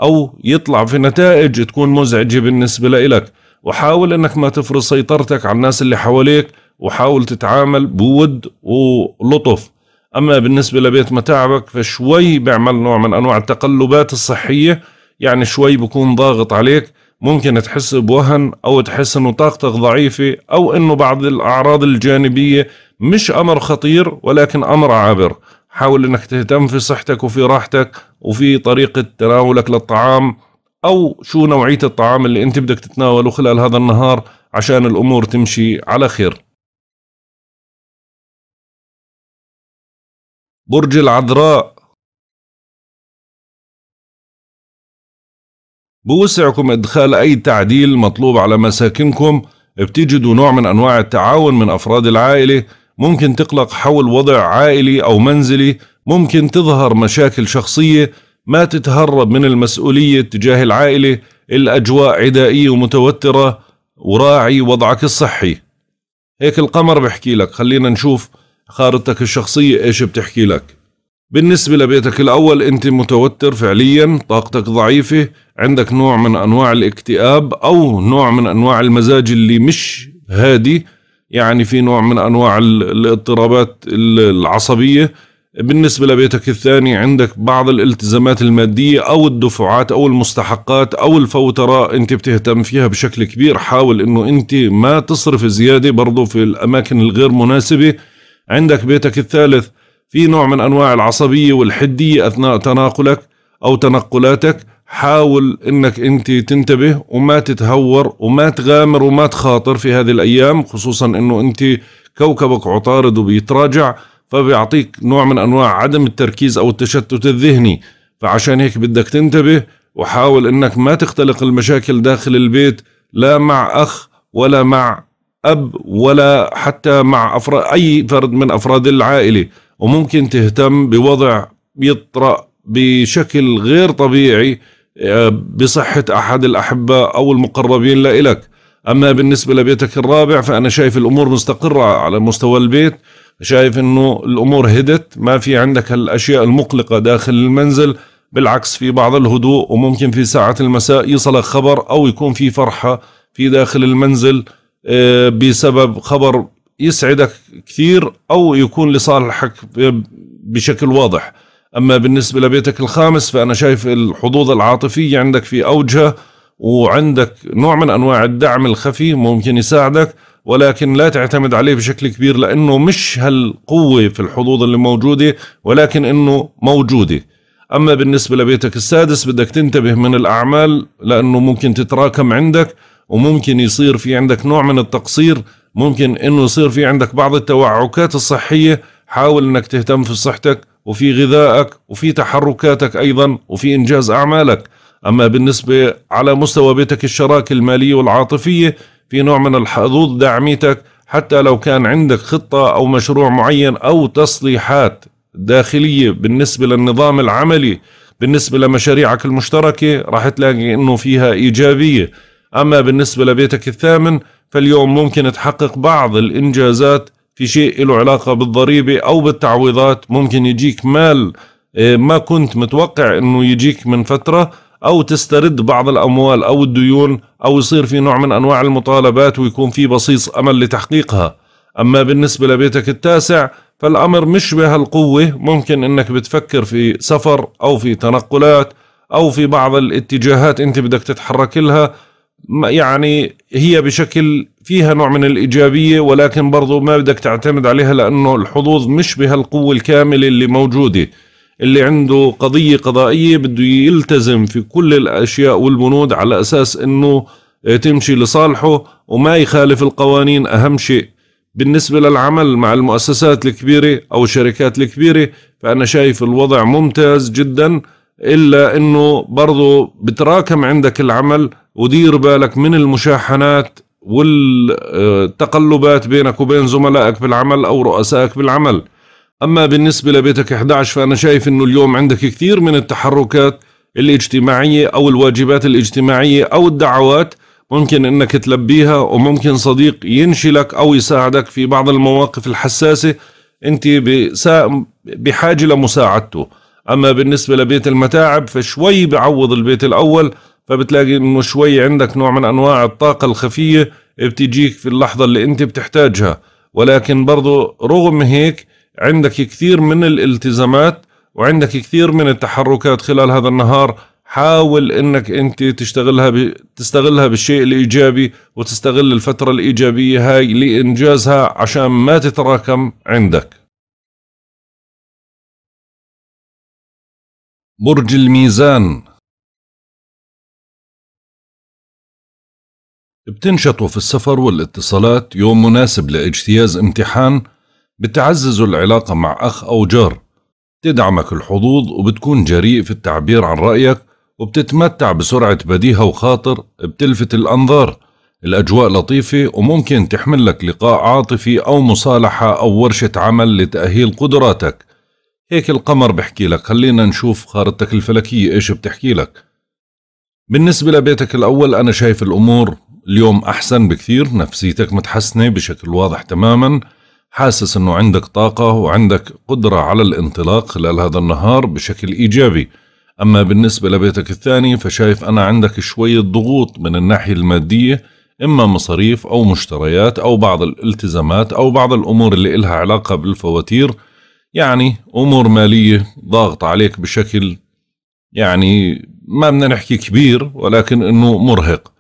او يطلع في نتائج تكون مزعجه بالنسبه لك وحاول انك ما تفرض سيطرتك على الناس اللي حواليك وحاول تتعامل بود ولطف أما بالنسبة لبيت متاعبك فشوي بيعمل نوع من أنواع التقلبات الصحية يعني شوي بكون ضاغط عليك ممكن تحس بوهن أو تحس أنه طاقتك ضعيفة أو أنه بعض الأعراض الجانبية مش أمر خطير ولكن أمر عابر حاول أنك تهتم في صحتك وفي راحتك وفي طريقة تناولك للطعام أو شو نوعية الطعام اللي أنت بدك تتناوله خلال هذا النهار عشان الأمور تمشي على خير برج العذراء بوسعكم إدخال أي تعديل مطلوب على مساكنكم بتجدوا نوع من أنواع التعاون من أفراد العائلة ممكن تقلق حول وضع عائلي أو منزلي ممكن تظهر مشاكل شخصية ما تتهرب من المسؤولية تجاه العائلة الأجواء عدائية ومتوترة وراعي وضعك الصحي هيك القمر بحكي لك خلينا نشوف خارطتك الشخصية إيش بتحكي لك بالنسبة لبيتك الأول أنت متوتر فعليا طاقتك ضعيفة عندك نوع من أنواع الاكتئاب أو نوع من أنواع المزاج اللي مش هادي يعني في نوع من أنواع الاضطرابات العصبية بالنسبة لبيتك الثاني عندك بعض الالتزامات المادية أو الدفعات أو المستحقات أو الفوترة أنت بتهتم فيها بشكل كبير حاول أنه أنت ما تصرف زيادة برضو في الأماكن الغير مناسبة عندك بيتك الثالث في نوع من أنواع العصبية والحدية أثناء تناقلك أو تنقلاتك حاول انك انت تنتبه وما تتهور وما تغامر وما تخاطر في هذه الايام خصوصا انه انت كوكبك عطارد وبيتراجع فبيعطيك نوع من انواع عدم التركيز او التشتت الذهني فعشان هيك بدك تنتبه وحاول انك ما تختلق المشاكل داخل البيت لا مع اخ ولا مع اب ولا حتى مع أفراد اي فرد من افراد العائله وممكن تهتم بوضع يطرأ بشكل غير طبيعي آه، بصحة أحد الأحبة أو المقربين لإلك أما بالنسبة لبيتك الرابع فأنا شايف الأمور مستقرة على مستوى البيت شايف أنه الأمور هدت ما في عندك الأشياء المقلقة داخل المنزل بالعكس في بعض الهدوء وممكن في ساعة المساء يصلك خبر أو يكون في فرحة في داخل المنزل آه، بسبب خبر يسعدك كثير او يكون لصالحك بشكل واضح اما بالنسبه لبيتك الخامس فانا شايف الحظوظ العاطفيه عندك في اوجها وعندك نوع من انواع الدعم الخفي ممكن يساعدك ولكن لا تعتمد عليه بشكل كبير لانه مش هالقوه في الحظوظ اللي موجوده ولكن انه موجوده اما بالنسبه لبيتك السادس بدك تنتبه من الاعمال لانه ممكن تتراكم عندك وممكن يصير في عندك نوع من التقصير ممكن انه يصير في عندك بعض التوعكات الصحية حاول انك تهتم في صحتك وفي غذائك وفي تحركاتك ايضا وفي انجاز اعمالك اما بالنسبة على مستوى بيتك الشراكة المالية والعاطفية في نوع من الحظوظ داعميتك حتى لو كان عندك خطة او مشروع معين او تصليحات داخلية بالنسبة للنظام العملي بالنسبة لمشاريعك المشتركة راح تلاقي انه فيها ايجابية أما بالنسبة لبيتك الثامن فاليوم ممكن تحقق بعض الإنجازات في شيء له علاقة بالضريبة أو بالتعويضات ممكن يجيك مال آه، ما كنت متوقع أنه يجيك من فترة أو تسترد بعض الأموال أو الديون أو يصير في نوع من أنواع المطالبات ويكون في بصيص أمل لتحقيقها أما بالنسبة لبيتك التاسع فالأمر مش بهالقوة ممكن أنك بتفكر في سفر أو في تنقلات أو في بعض الاتجاهات أنت بدك تتحرك لها يعني هي بشكل فيها نوع من الإيجابية ولكن برضو ما بدك تعتمد عليها لأنه الحظوظ مش بهالقوة الكاملة اللي موجودة اللي عنده قضية قضائية بده يلتزم في كل الأشياء والبنود على أساس أنه تمشي لصالحه وما يخالف القوانين أهم شيء بالنسبة للعمل مع المؤسسات الكبيرة أو الشركات الكبيرة فأنا شايف الوضع ممتاز جدا إلا أنه برضو بتراكم عندك العمل ودير بالك من المشاحنات والتقلبات بينك وبين زملائك بالعمل أو رؤسائك بالعمل أما بالنسبة لبيتك 11 فأنا شايف أنه اليوم عندك كثير من التحركات الاجتماعية أو الواجبات الاجتماعية أو الدعوات ممكن أنك تلبيها وممكن صديق ينشلك أو يساعدك في بعض المواقف الحساسة أنت بحاجة لمساعدته أما بالنسبة لبيت المتاعب فشوي بعوض البيت الأول فبتلاقي انه شوي عندك نوع من انواع الطاقه الخفيه بتجيك في اللحظه اللي انت بتحتاجها ولكن برضو رغم هيك عندك كثير من الالتزامات وعندك كثير من التحركات خلال هذا النهار حاول انك انت تشتغلها ب... تستغلها بالشيء الايجابي وتستغل الفتره الايجابيه هاي لانجازها عشان ما تتراكم عندك برج الميزان بتنشطوا في السفر والاتصالات يوم مناسب لاجتياز امتحان بتعززوا العلاقة مع أخ أو جار تدعمك الحظوظ وبتكون جريء في التعبير عن رأيك وبتتمتع بسرعة بديهة وخاطر بتلفت الأنظار الأجواء لطيفة وممكن تحمل لك لقاء عاطفي أو مصالحة أو ورشة عمل لتأهيل قدراتك هيك القمر بحكي لك خلينا نشوف خارطتك الفلكية إيش بتحكي لك بالنسبة لبيتك الأول أنا شايف الأمور اليوم أحسن بكثير نفسيتك متحسنة بشكل واضح تماما حاسس أنه عندك طاقة وعندك قدرة على الانطلاق خلال هذا النهار بشكل إيجابي أما بالنسبة لبيتك الثاني فشايف أنا عندك شوية ضغوط من الناحية المادية إما مصاريف أو مشتريات أو بعض الالتزامات أو بعض الأمور اللي إلها علاقة بالفواتير يعني أمور مالية ضاغطة عليك بشكل يعني ما بدنا نحكي كبير ولكن انه مرهق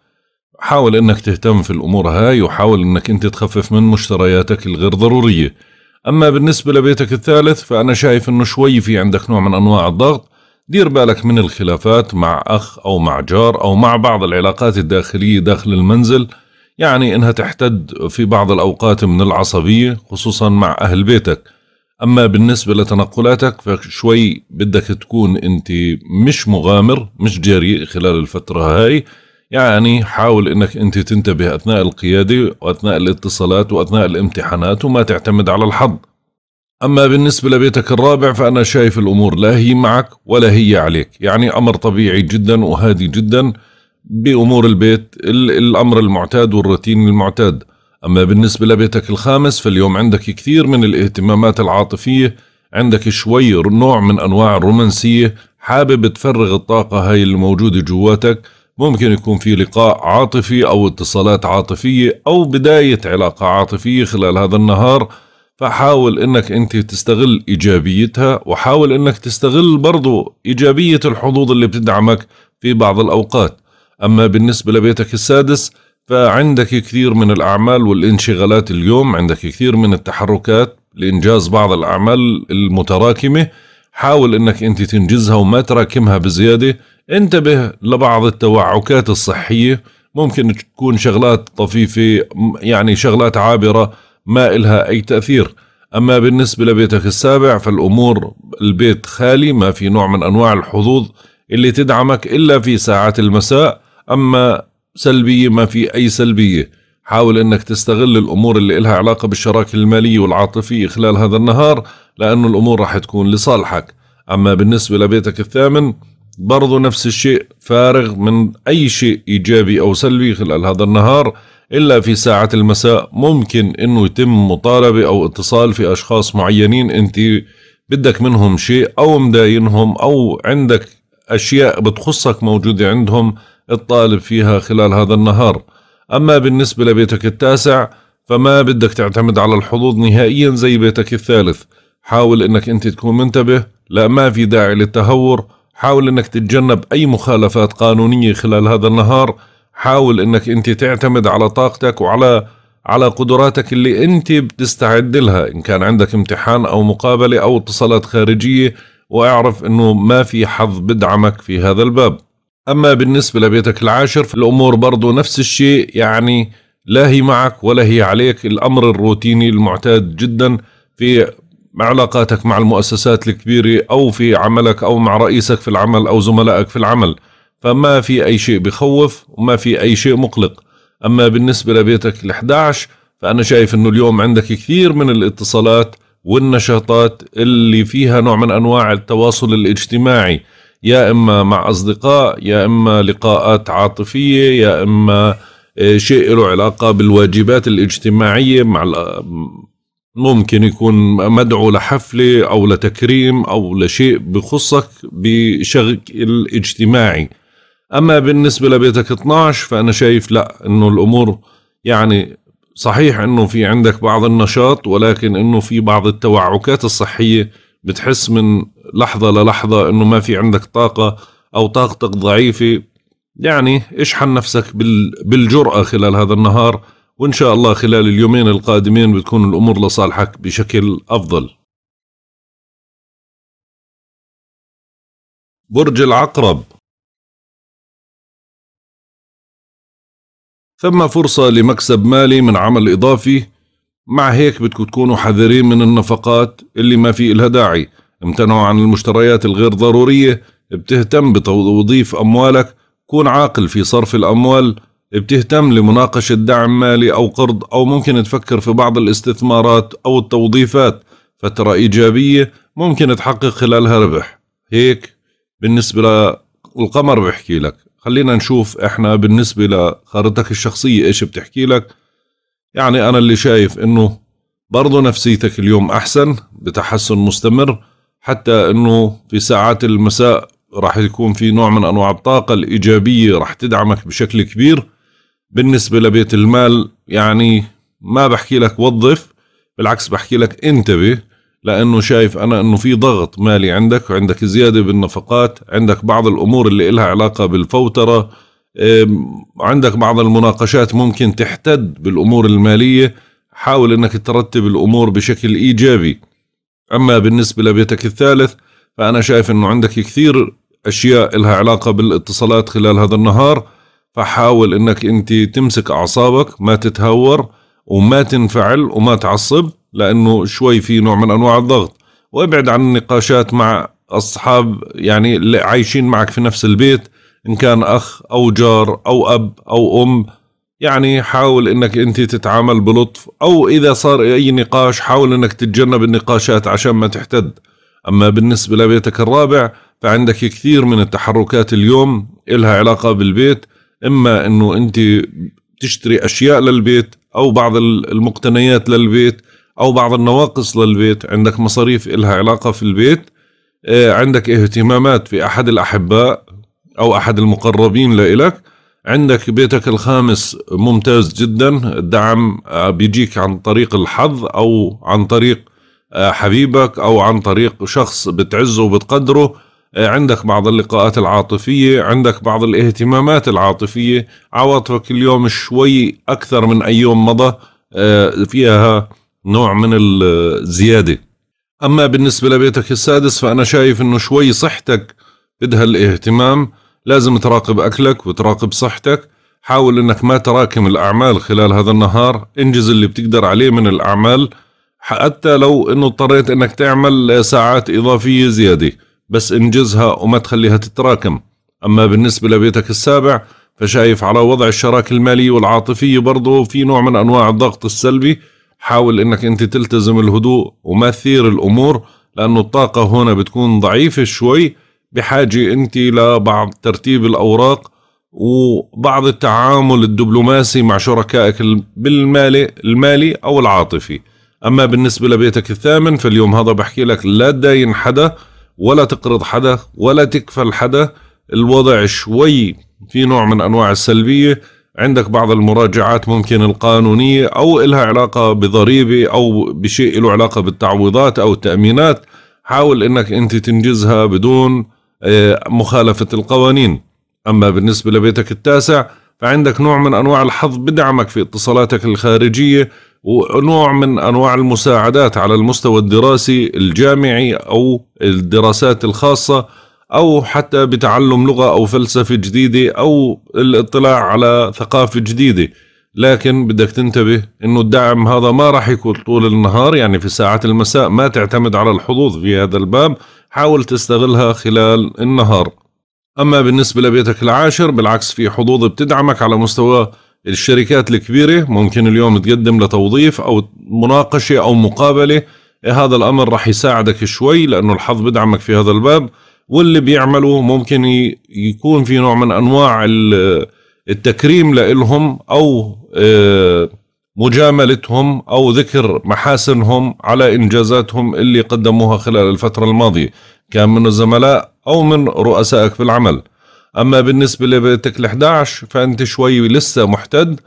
حاول انك تهتم في الامور هاي وحاول انك انت تخفف من مشترياتك الغير ضروريه اما بالنسبه لبيتك الثالث فانا شايف انه شوي في عندك نوع من انواع الضغط دير بالك من الخلافات مع اخ او مع جار او مع بعض العلاقات الداخليه داخل المنزل يعني انها تحتد في بعض الاوقات من العصبيه خصوصا مع اهل بيتك اما بالنسبه لتنقلاتك فشوي بدك تكون انت مش مغامر مش جريء خلال الفتره هاي يعني حاول انك انت تنتبه اثناء القياده واثناء الاتصالات واثناء الامتحانات وما تعتمد على الحظ. اما بالنسبه لبيتك الرابع فانا شايف الامور لا هي معك ولا هي عليك، يعني امر طبيعي جدا وهادي جدا بامور البيت الامر المعتاد والروتين المعتاد. اما بالنسبه لبيتك الخامس فاليوم عندك كثير من الاهتمامات العاطفيه، عندك شوي نوع من انواع الرومانسيه، حابب تفرغ الطاقه هاي الموجوده جواتك ممكن يكون في لقاء عاطفي أو اتصالات عاطفية أو بداية علاقة عاطفية خلال هذا النهار فحاول انك انت تستغل ايجابيتها وحاول انك تستغل برضو ايجابية الحظوظ اللي بتدعمك في بعض الاوقات اما بالنسبة لبيتك السادس فعندك كثير من الاعمال والانشغالات اليوم عندك كثير من التحركات لانجاز بعض الاعمال المتراكمة حاول انك انت تنجزها وما تراكمها بزيادة انتبه لبعض التوعكات الصحية ممكن تكون شغلات طفيفة يعني شغلات عابرة ما إلها أي تأثير أما بالنسبة لبيتك السابع فالأمور البيت خالي ما في نوع من أنواع الحظوظ اللي تدعمك إلا في ساعات المساء أما سلبية ما في أي سلبية حاول أنك تستغل الأمور اللي إلها علاقة بالشراكة المالية والعاطفية خلال هذا النهار لأنه الأمور راح تكون لصالحك أما بالنسبة لبيتك الثامن برضو نفس الشيء فارغ من أي شيء إيجابي أو سلبي خلال هذا النهار إلا في ساعة المساء ممكن أنه يتم مطالبة أو اتصال في أشخاص معينين أنت بدك منهم شيء أو مداينهم أو عندك أشياء بتخصك موجودة عندهم الطالب فيها خلال هذا النهار أما بالنسبة لبيتك التاسع فما بدك تعتمد على الحظوظ نهائيا زي بيتك الثالث حاول أنك أنت تكون منتبه لا ما في داعي للتهور حاول انك تتجنب اي مخالفات قانونيه خلال هذا النهار حاول انك انت تعتمد على طاقتك وعلى على قدراتك اللي انت بتستعد لها ان كان عندك امتحان او مقابله او اتصالات خارجيه واعرف انه ما في حظ بدعمك في هذا الباب اما بالنسبه لبيتك العاشر فالامور برضه نفس الشيء يعني لا هي معك ولا هي عليك الامر الروتيني المعتاد جدا في علاقاتك مع المؤسسات الكبيرة أو في عملك أو مع رئيسك في العمل أو زملائك في العمل فما في أي شيء بخوف وما في أي شيء مقلق أما بالنسبة لبيتك ال11 فأنا شايف أنه اليوم عندك كثير من الاتصالات والنشاطات اللي فيها نوع من أنواع التواصل الاجتماعي يا إما مع أصدقاء يا إما لقاءات عاطفية يا إما آه، شيء له علاقة بالواجبات الاجتماعية مع ممكن يكون مدعو لحفلة أو لتكريم أو لشيء بخصك بشغك الاجتماعي أما بالنسبة لبيتك 12 فأنا شايف لا أنه الأمور يعني صحيح أنه في عندك بعض النشاط ولكن أنه في بعض التوعكات الصحية بتحس من لحظة للحظة أنه ما في عندك طاقة أو طاقتك ضعيفة يعني اشحن نفسك بالجرأة خلال هذا النهار وإن شاء الله خلال اليومين القادمين بتكون الأمور لصالحك بشكل أفضل برج العقرب ثم فرصة لمكسب مالي من عمل إضافي مع هيك بدكم تكونوا حذرين من النفقات اللي ما في إلها داعي امتنعوا عن المشتريات الغير ضرورية بتهتم بتوظيف أموالك كون عاقل في صرف الأموال بتهتم لمناقشة دعم مالي أو قرض أو ممكن تفكر في بعض الاستثمارات أو التوظيفات فترة إيجابية ممكن تحقق خلالها ربح هيك بالنسبة للقمر بحكي لك خلينا نشوف احنا بالنسبة لخارطتك الشخصية ايش بتحكي لك يعني انا اللي شايف انه برضو نفسيتك اليوم احسن بتحسن مستمر حتى انه في ساعات المساء راح يكون في نوع من انواع الطاقة الايجابية راح تدعمك بشكل كبير بالنسبة لبيت المال يعني ما بحكي لك وظف بالعكس بحكي لك انتبه لأنه شايف أنا أنه في ضغط مالي عندك عندك زيادة بالنفقات عندك بعض الأمور اللي إلها علاقة بالفوترة عندك بعض المناقشات ممكن تحتد بالأمور المالية حاول أنك ترتب الأمور بشكل إيجابي أما بالنسبة لبيتك الثالث فأنا شايف أنه عندك كثير أشياء إلها علاقة بالاتصالات خلال هذا النهار فحاول انك انت تمسك اعصابك ما تتهور وما تنفعل وما تعصب لانه شوي في نوع من انواع الضغط وابعد عن النقاشات مع اصحاب يعني اللي عايشين معك في نفس البيت ان كان اخ او جار او اب او ام يعني حاول انك انت تتعامل بلطف او اذا صار اي نقاش حاول انك تتجنب النقاشات عشان ما تحتد اما بالنسبه لبيتك الرابع فعندك كثير من التحركات اليوم إلها علاقه بالبيت اما انه انت تشتري اشياء للبيت او بعض المقتنيات للبيت او بعض النواقص للبيت عندك مصاريف إلها علاقة في البيت آه، عندك اهتمامات في احد الاحباء او احد المقربين لإلك عندك بيتك الخامس ممتاز جدا الدعم آه، بيجيك عن طريق الحظ او عن طريق آه، حبيبك او عن طريق شخص بتعزه وبتقدره عندك بعض اللقاءات العاطفية عندك بعض الاهتمامات العاطفية عواطفك اليوم شوي أكثر من أي يوم مضى آه، فيها نوع من الزيادة أما بالنسبة لبيتك السادس فأنا شايف أنه شوي صحتك بدها الاهتمام لازم تراقب أكلك وتراقب صحتك حاول أنك ما تراكم الأعمال خلال هذا النهار انجز اللي بتقدر عليه من الأعمال حتى لو أنه اضطريت أنك تعمل ساعات إضافية زيادة بس انجزها وما تخليها تتراكم أما بالنسبة لبيتك السابع فشايف على وضع الشراكة المالية والعاطفية برضه في نوع من أنواع الضغط السلبي حاول انك انت تلتزم الهدوء وما تثير الامور لانه الطاقة هنا بتكون ضعيفة شوي بحاجة انت لبعض ترتيب الاوراق وبعض التعامل الدبلوماسي مع شركائك بالمالي المالي او العاطفي اما بالنسبة لبيتك الثامن فاليوم هذا بحكي لك لا تداين حدا ولا تقرض حدا ولا تكفل حدا الوضع شوي في نوع من أنواع السلبية عندك بعض المراجعات ممكن القانونية أو إلها علاقة بضريبة أو بشيء له علاقة بالتعويضات أو التأمينات حاول أنك أنت تنجزها بدون آه، مخالفة القوانين أما بالنسبة لبيتك التاسع فعندك نوع من أنواع الحظ بدعمك في اتصالاتك الخارجية ونوع من انواع المساعدات على المستوى الدراسي الجامعي او الدراسات الخاصه او حتى بتعلم لغه او فلسفه جديده او الاطلاع على ثقافه جديده لكن بدك تنتبه انه الدعم هذا ما راح يكون طول النهار يعني في ساعات المساء ما تعتمد على الحظوظ في هذا الباب حاول تستغلها خلال النهار اما بالنسبه لبيتك العاشر بالعكس في حظوظ بتدعمك على مستوى الشركات الكبيره ممكن اليوم تقدم لتوظيف او مناقشه او مقابله إيه، هذا الامر رح يساعدك شوي لانه الحظ بدعمك في هذا الباب واللي بيعملوا ممكن يكون في نوع من انواع التكريم لهم او آه، مجاملتهم او ذكر محاسنهم على انجازاتهم اللي قدموها خلال الفتره الماضيه كان من الزملاء او من رؤسائك في العمل اما بالنسبه لبيتك ال11 فانت شوي لسه محتد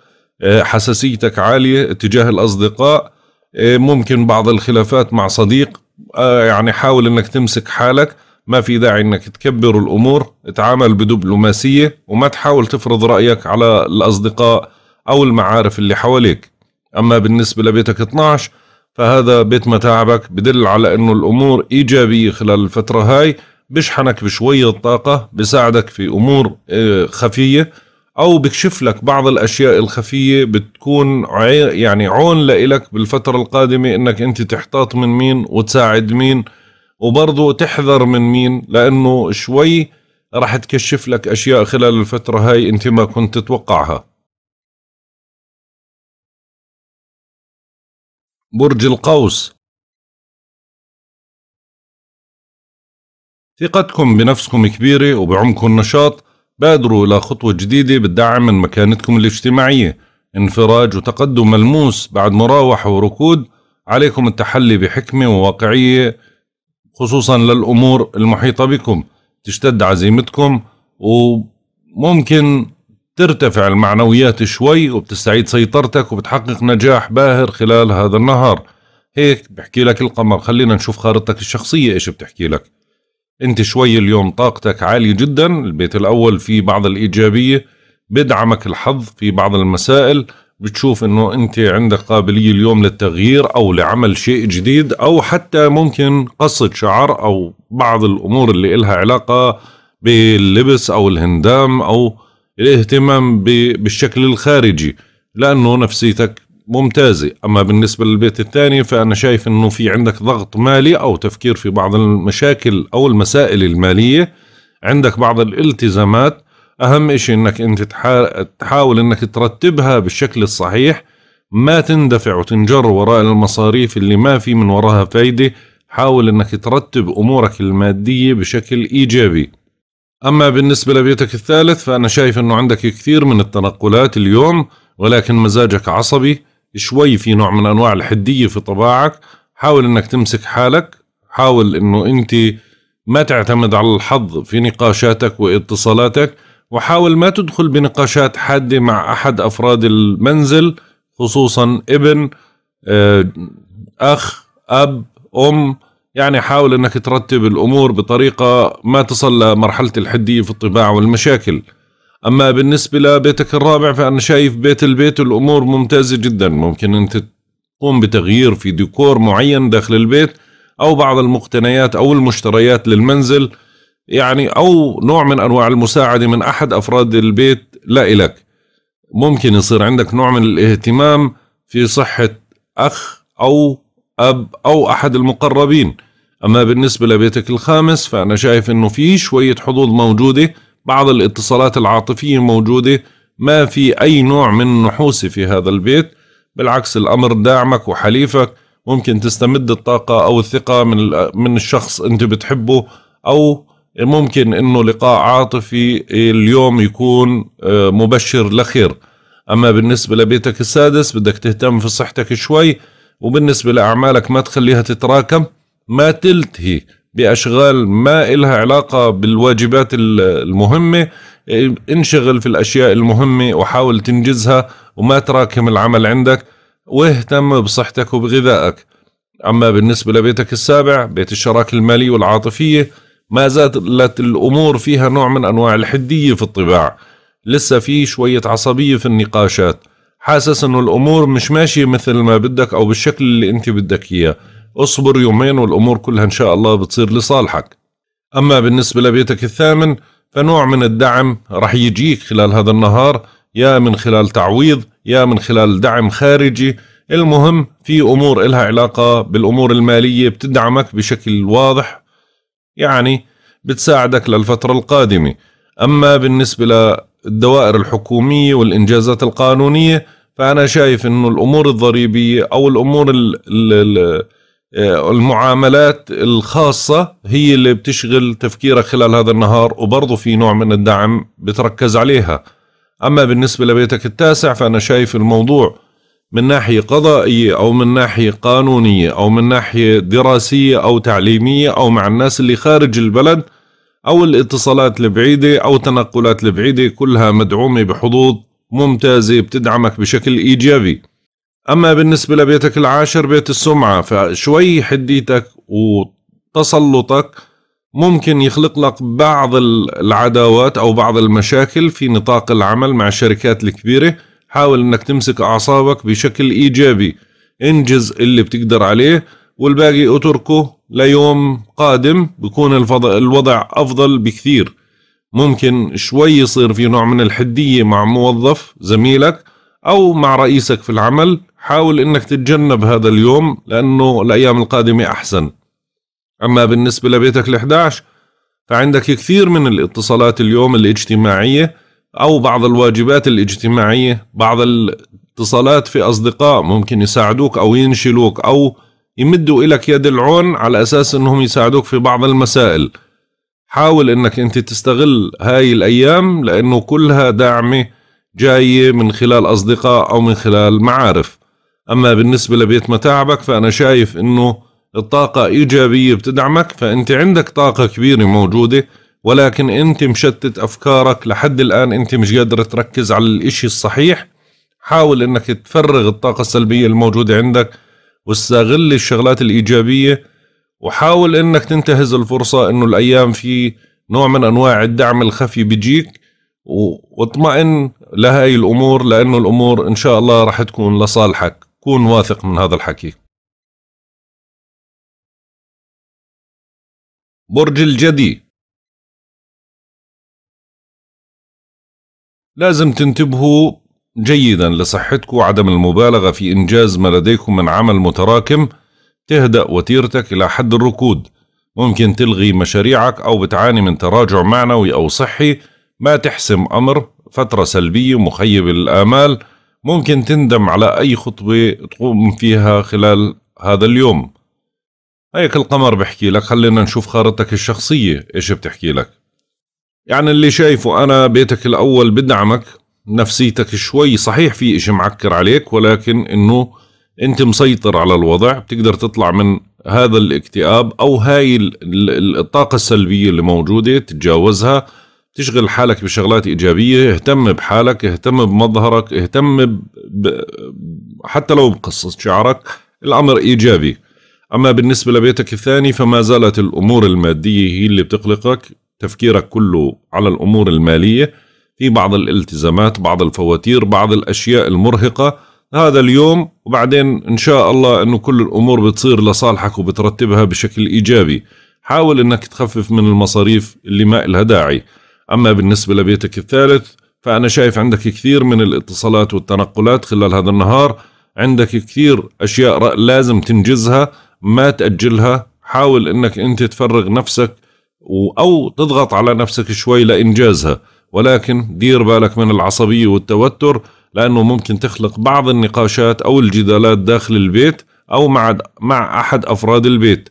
آه، حساسيتك عاليه تجاه الاصدقاء آه، ممكن بعض الخلافات مع صديق آه، يعني حاول انك تمسك حالك ما في داعي انك تكبر الامور اتعامل بدبلوماسيه وما تحاول تفرض رايك على الاصدقاء او المعارف اللي حواليك اما بالنسبه لبيتك 12 فهذا بيت متاعبك بدل على انه الامور ايجابيه خلال الفتره هاي بشحنك بشوية طاقة بساعدك في أمور آه، خفية أو بكشف لك بعض الأشياء الخفية بتكون يعني عون لإلك بالفترة القادمة إنك أنت تحتاط من مين وتساعد مين وبرضه تحذر من مين لأنه شوي راح تكشف لك أشياء خلال الفترة هاي أنت ما كنت تتوقعها برج القوس ثقتكم بنفسكم كبيرة وبعمكم النشاط بادروا إلى خطوة جديدة بتدعم من مكانتكم الاجتماعية انفراج وتقدم ملموس بعد مراوحة وركود عليكم التحلي بحكمة وواقعية خصوصا للأمور المحيطة بكم تشتد عزيمتكم وممكن ترتفع المعنويات شوي وبتستعيد سيطرتك وبتحقق نجاح باهر خلال هذا النهار هيك بحكي لك القمر خلينا نشوف خارطتك الشخصية ايش بتحكي لك انت شوي اليوم طاقتك عالية جدا البيت الاول في بعض الايجابية بدعمك الحظ في بعض المسائل بتشوف انه انت عندك قابلية اليوم للتغيير او لعمل شيء جديد او حتى ممكن قصة شعر او بعض الامور اللي إلها علاقة باللبس او الهندام او الاهتمام بالشكل الخارجي لانه نفسيتك ممتازة أما بالنسبة للبيت الثاني فأنا شايف أنه في عندك ضغط مالي أو تفكير في بعض المشاكل أو المسائل المالية عندك بعض الالتزامات أهم إشي أنك أنت تحاول أنك ترتبها بالشكل الصحيح ما تندفع وتنجر وراء المصاريف اللي ما في من وراها فايدة حاول أنك ترتب أمورك المادية بشكل إيجابي أما بالنسبة لبيتك الثالث فأنا شايف أنه عندك كثير من التنقلات اليوم ولكن مزاجك عصبي شوي في نوع من انواع الحديه في طباعك حاول انك تمسك حالك حاول انه انت ما تعتمد على الحظ في نقاشاتك واتصالاتك وحاول ما تدخل بنقاشات حاده مع احد افراد المنزل خصوصا ابن آه، اخ اب ام يعني حاول انك ترتب الامور بطريقه ما تصل لمرحله الحديه في الطباع والمشاكل اما بالنسبه لبيتك الرابع فانا شايف بيت البيت الامور ممتازه جدا ممكن انت تقوم بتغيير في ديكور معين داخل البيت او بعض المقتنيات او المشتريات للمنزل يعني او نوع من انواع المساعده من احد افراد البيت لا الك ممكن يصير عندك نوع من الاهتمام في صحه اخ او اب او احد المقربين اما بالنسبه لبيتك الخامس فانا شايف انه في شويه حظوظ موجوده بعض الاتصالات العاطفية موجودة ما في أي نوع من النحوس في هذا البيت بالعكس الأمر داعمك وحليفك ممكن تستمد الطاقة أو الثقة من, من الشخص أنت بتحبه أو ممكن أنه لقاء عاطفي اليوم يكون آه، مبشر لخير أما بالنسبة لبيتك السادس بدك تهتم في صحتك شوي وبالنسبة لأعمالك ما تخليها تتراكم ما تلتهي باشغال ما إلها علاقه بالواجبات المهمه انشغل في الاشياء المهمه وحاول تنجزها وما تراكم العمل عندك واهتم بصحتك وبغذائك اما بالنسبه لبيتك السابع بيت الشراكه الماليه والعاطفيه ما زالت الامور فيها نوع من انواع الحديه في الطباع لسه في شويه عصبيه في النقاشات حاسس انه الامور مش ماشيه مثل ما بدك او بالشكل اللي انت بدك اياه اصبر يومين والأمور كلها إن شاء الله بتصير لصالحك أما بالنسبة لبيتك الثامن فنوع من الدعم رح يجيك خلال هذا النهار يا من خلال تعويض يا من خلال دعم خارجي المهم في أمور إلها علاقة بالأمور المالية بتدعمك بشكل واضح يعني بتساعدك للفترة القادمة أما بالنسبة للدوائر الحكومية والإنجازات القانونية فأنا شايف أنه الأمور الضريبية أو الأمور ال ال الـ آه، المعاملات الخاصة هي اللي بتشغل تفكيرك خلال هذا النهار وبرضه في نوع من الدعم بتركز عليها أما بالنسبة لبيتك التاسع فأنا شايف الموضوع من ناحية قضائية أو من ناحية قانونية أو من ناحية دراسية أو تعليمية أو مع الناس اللي خارج البلد أو الاتصالات البعيدة أو التنقلات البعيدة كلها مدعومة بحظوظ ممتازة بتدعمك بشكل إيجابي أما بالنسبة لبيتك العاشر بيت السمعة فشوي حديتك وتسلطك ممكن يخلق لك بعض العداوات أو بعض المشاكل في نطاق العمل مع الشركات الكبيرة حاول أنك تمسك أعصابك بشكل إيجابي انجز اللي بتقدر عليه والباقي اتركه ليوم قادم بكون الوضع أفضل بكثير ممكن شوي يصير في نوع من الحدية مع موظف زميلك أو مع رئيسك في العمل حاول أنك تتجنب هذا اليوم لأنه الأيام القادمة أحسن أما بالنسبة لبيتك ال11 فعندك كثير من الاتصالات اليوم الاجتماعية أو بعض الواجبات الاجتماعية بعض الاتصالات في أصدقاء ممكن يساعدوك أو ينشلوك أو يمدوا إلك يد العون على أساس أنهم يساعدوك في بعض المسائل حاول أنك أنت تستغل هاي الأيام لأنه كلها داعمة جاية من خلال أصدقاء أو من خلال معارف أما بالنسبة لبيت متاعبك فأنا شايف أنه الطاقة إيجابية بتدعمك فأنت عندك طاقة كبيرة موجودة ولكن أنت مشتت أفكارك لحد الآن أنت مش قادر تركز على الإشي الصحيح حاول أنك تفرغ الطاقة السلبية الموجودة عندك واستغل الشغلات الإيجابية وحاول أنك تنتهز الفرصة أنه الأيام في نوع من أنواع الدعم الخفي بيجيك واطمئن لهي الأمور لأنه الأمور إن شاء الله رح تكون لصالحك كون واثق من هذا الحكي برج الجدي لازم تنتبهوا جيدا لصحتكم وعدم المبالغة في إنجاز ما لديكم من عمل متراكم تهدأ وتيرتك إلى حد الركود ممكن تلغي مشاريعك أو بتعاني من تراجع معنوي أو صحي ما تحسم أمر فترة سلبية مخيبة للآمال ممكن تندم على أي خطوة تقوم فيها خلال هذا اليوم هيك القمر بحكي لك خلينا نشوف خارطتك الشخصية إيش بتحكي لك يعني اللي شايفه أنا بيتك الأول بدعمك نفسيتك شوي صحيح في إشي معكر عليك ولكن إنه أنت مسيطر على الوضع بتقدر تطلع من هذا الاكتئاب أو هاي الطاقة السلبية اللي موجودة تتجاوزها تشغل حالك بشغلات ايجابيه اهتم بحالك اهتم بمظهرك اهتم ب... حتى لو بقصه شعرك الامر ايجابي اما بالنسبه لبيتك الثاني فما زالت الامور الماديه هي اللي بتقلقك تفكيرك كله على الامور الماليه في بعض الالتزامات بعض الفواتير بعض الاشياء المرهقه هذا اليوم وبعدين ان شاء الله انه كل الامور بتصير لصالحك وبترتبها بشكل ايجابي حاول انك تخفف من المصاريف اللي ما لها داعي أما بالنسبة لبيتك الثالث فأنا شايف عندك كثير من الاتصالات والتنقلات خلال هذا النهار عندك كثير أشياء لازم تنجزها ما تأجلها حاول أنك أنت تفرغ نفسك أو تضغط على نفسك شوي لإنجازها ولكن دير بالك من العصبية والتوتر لأنه ممكن تخلق بعض النقاشات أو الجدالات داخل البيت أو مع مع أحد أفراد البيت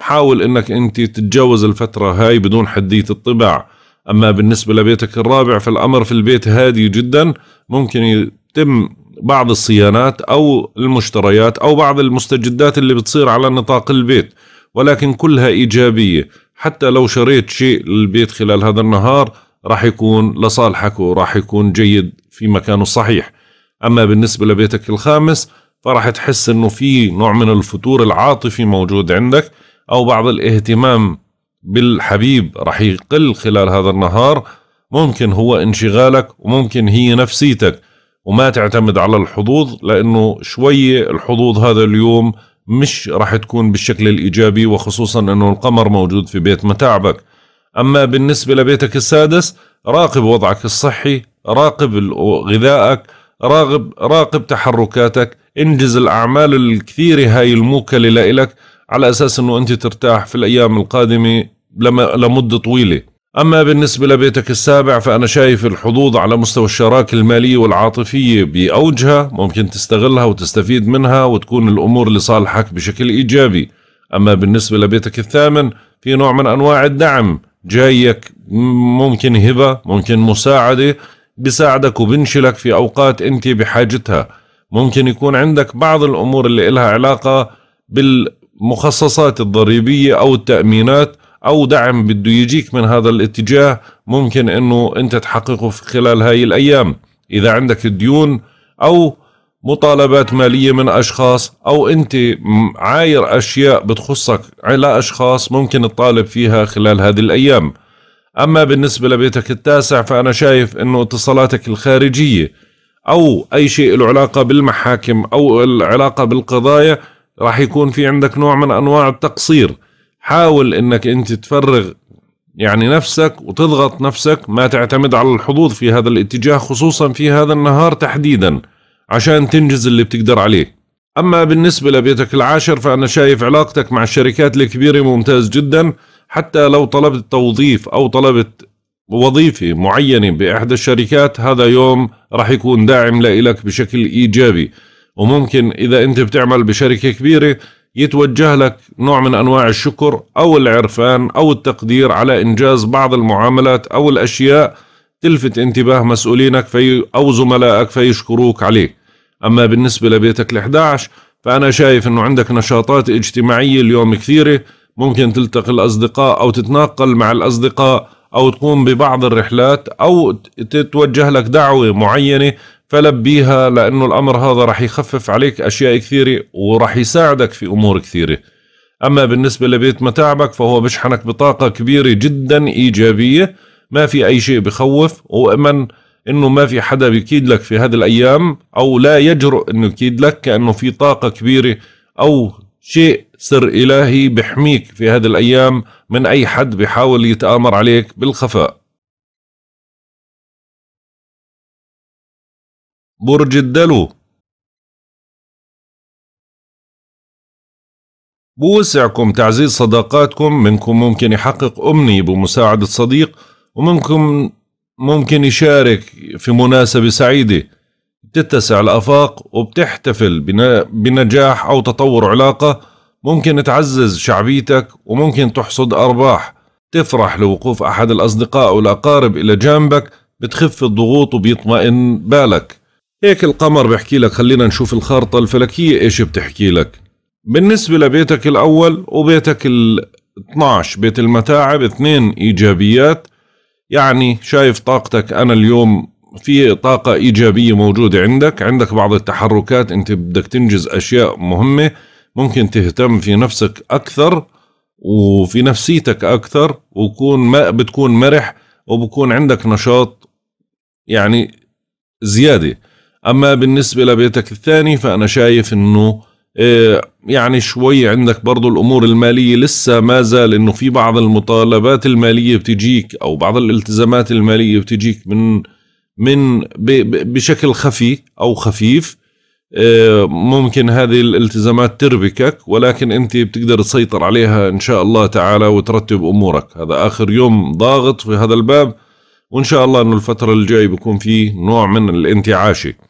حاول أنك أنت تتجاوز الفترة هاي بدون حدية الطباع أما بالنسبة لبيتك الرابع فالأمر في البيت هادي جدا ممكن يتم بعض الصيانات أو المشتريات أو بعض المستجدات اللي بتصير على نطاق البيت ولكن كلها إيجابية حتى لو شريت شيء للبيت خلال هذا النهار راح يكون لصالحك وراح يكون جيد في مكانه الصحيح أما بالنسبة لبيتك الخامس فراح تحس أنه في نوع من الفتور العاطفي موجود عندك أو بعض الاهتمام بالحبيب رح يقل خلال هذا النهار ممكن هو انشغالك وممكن هي نفسيتك وما تعتمد على الحظوظ لأنه شوية الحظوظ هذا اليوم مش رح تكون بالشكل الإيجابي وخصوصا أنه القمر موجود في بيت متاعبك أما بالنسبة لبيتك السادس راقب وضعك الصحي راقب غذائك راقب, راقب تحركاتك انجز الأعمال الكثيرة هاي الموكلة لإلك على اساس انه انت ترتاح في الايام القادمه لما لمده طويله اما بالنسبه لبيتك السابع فانا شايف الحظوظ على مستوى الشراكه الماليه والعاطفيه باوجها ممكن تستغلها وتستفيد منها وتكون الامور لصالحك بشكل ايجابي اما بالنسبه لبيتك الثامن في نوع من انواع الدعم جايك ممكن هبه ممكن مساعده بساعدك وبنشلك في اوقات انت بحاجتها ممكن يكون عندك بعض الامور اللي لها علاقه بال المخصصات الضريبية أو التأمينات أو دعم بده يجيك من هذا الاتجاه ممكن أنه أنت تحققه في خلال هاي الأيام إذا عندك ديون أو مطالبات مالية من أشخاص أو أنت عاير أشياء بتخصك على أشخاص ممكن تطالب فيها خلال هذه الأيام أما بالنسبة لبيتك التاسع فأنا شايف أنه اتصالاتك الخارجية أو أي شيء له علاقة بالمحاكم أو العلاقة بالقضايا راح يكون في عندك نوع من انواع التقصير حاول انك انت تفرغ يعني نفسك وتضغط نفسك ما تعتمد على الحظوظ في هذا الاتجاه خصوصا في هذا النهار تحديدا عشان تنجز اللي بتقدر عليه اما بالنسبه لبيتك العاشر فانا شايف علاقتك مع الشركات الكبيره ممتاز جدا حتى لو طلبت توظيف او طلبت وظيفة معينة بإحدى الشركات هذا يوم راح يكون داعم لك بشكل إيجابي وممكن إذا أنت بتعمل بشركة كبيرة يتوجه لك نوع من أنواع الشكر أو العرفان أو التقدير على إنجاز بعض المعاملات أو الأشياء تلفت انتباه مسؤولينك في أو زملائك فيشكروك عليه أما بالنسبة لبيتك ال11 فأنا شايف أنه عندك نشاطات اجتماعية اليوم كثيرة ممكن تلتقي الأصدقاء أو تتناقل مع الأصدقاء أو تقوم ببعض الرحلات أو تتوجه لك دعوة معينة فلبيها لانه الامر هذا رح يخفف عليك اشياء كثيره ورح يساعدك في امور كثيره اما بالنسبه لبيت متاعبك فهو بشحنك بطاقه كبيره جدا ايجابيه ما في اي شيء بخوف وامن انه ما في حدا بيكيد لك في هذه الايام او لا يجرؤ انه يكيد لك كانه في طاقه كبيره او شيء سر الهي بحميك في هذه الايام من اي حد بيحاول يتامر عليك بالخفاء برج الدلو بوسعكم تعزيز صداقاتكم منكم ممكن يحقق أمنية بمساعدة صديق ومنكم ممكن يشارك في مناسبة سعيدة بتتسع الآفاق وبتحتفل بنجاح أو تطور علاقة ممكن تعزز شعبيتك وممكن تحصد أرباح تفرح لوقوف أحد الأصدقاء والأقارب إلى جانبك بتخف الضغوط وبيطمئن بالك هيك القمر بحكي لك خلينا نشوف الخارطة الفلكية ايش بتحكي لك بالنسبة لبيتك الأول وبيتك ال 12 بيت المتاعب اثنين إيجابيات يعني شايف طاقتك أنا اليوم في طاقة إيجابية موجودة عندك عندك بعض التحركات أنت بدك تنجز أشياء مهمة ممكن تهتم في نفسك أكثر وفي نفسيتك أكثر وكون ما بتكون مرح وبكون عندك نشاط يعني زيادة اما بالنسبه لبيتك الثاني فانا شايف انه آه، يعني شوي عندك برضو الامور الماليه لسه ما زال انه في بعض المطالبات الماليه بتجيك او بعض الالتزامات الماليه بتجيك من من بشكل خفي او خفيف آه، ممكن هذه الالتزامات تربكك ولكن انت بتقدر تسيطر عليها ان شاء الله تعالى وترتب امورك هذا اخر يوم ضاغط في هذا الباب وان شاء الله انه الفتره الجاية بيكون في نوع من الانتعاشه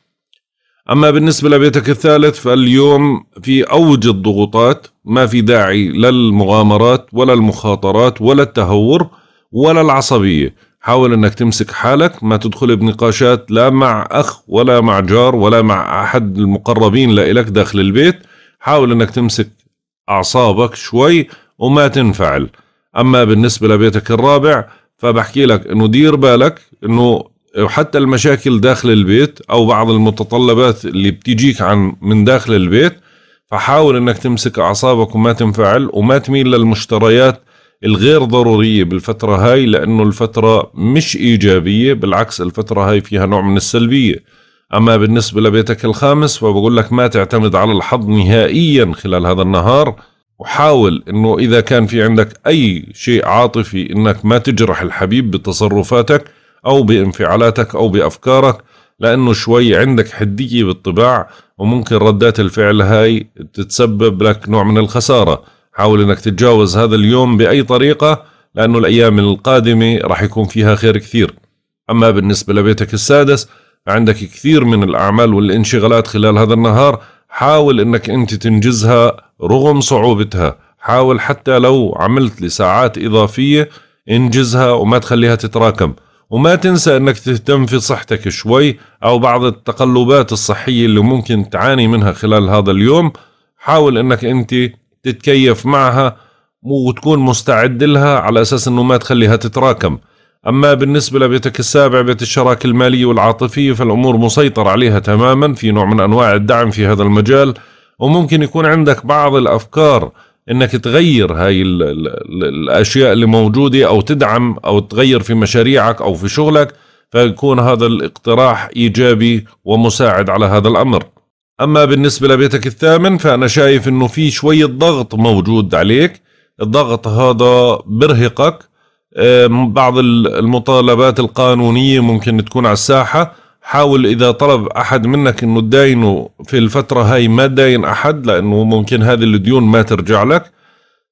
أما بالنسبة لبيتك الثالث فاليوم في أوج الضغوطات ما في داعي للمغامرات ولا المخاطرات ولا التهور ولا العصبية حاول أنك تمسك حالك ما تدخل بنقاشات لا مع أخ ولا مع جار ولا مع أحد المقربين لإلك داخل البيت حاول أنك تمسك أعصابك شوي وما تنفعل أما بالنسبة لبيتك الرابع فبحكي لك أنه دير بالك أنه وحتى المشاكل داخل البيت او بعض المتطلبات اللي بتجيك عن من داخل البيت فحاول انك تمسك اعصابك وما تنفعل وما تميل للمشتريات الغير ضرورية بالفترة هاي لأنه الفترة مش إيجابية بالعكس الفترة هاي فيها نوع من السلبية أما بالنسبة لبيتك الخامس فبقول لك ما تعتمد على الحظ نهائيا خلال هذا النهار وحاول أنه إذا كان في عندك أي شيء عاطفي أنك ما تجرح الحبيب بتصرفاتك أو بانفعالاتك أو بأفكارك لأنه شوي عندك حدية بالطباع وممكن ردات الفعل هاي تتسبب لك نوع من الخسارة حاول أنك تتجاوز هذا اليوم بأي طريقة لأنه الأيام القادمة راح يكون فيها خير كثير أما بالنسبة لبيتك السادس عندك كثير من الأعمال والانشغالات خلال هذا النهار حاول أنك أنت تنجزها رغم صعوبتها حاول حتى لو عملت لساعات إضافية انجزها وما تخليها تتراكم وما تنسى انك تهتم في صحتك شوي او بعض التقلبات الصحية اللي ممكن تعاني منها خلال هذا اليوم حاول انك انت تتكيف معها وتكون مستعد لها على اساس انه ما تخليها تتراكم اما بالنسبة لبيتك السابع بيت الشراكة المالية والعاطفية فالامور مسيطر عليها تماما في نوع من انواع الدعم في هذا المجال وممكن يكون عندك بعض الافكار انك تغير هاي ال ال الـ الاشياء اللي موجوده او تدعم او تغير في مشاريعك او في شغلك فيكون هذا الاقتراح ايجابي ومساعد على هذا الامر. اما بالنسبه لبيتك الثامن فانا شايف انه في شويه ضغط موجود عليك، الضغط هذا برهقك بعض المطالبات القانونيه ممكن تكون على الساحه حاول اذا طلب احد منك انه تداينه في الفتره هاي ما تداين احد لانه ممكن هذه الديون ما ترجع لك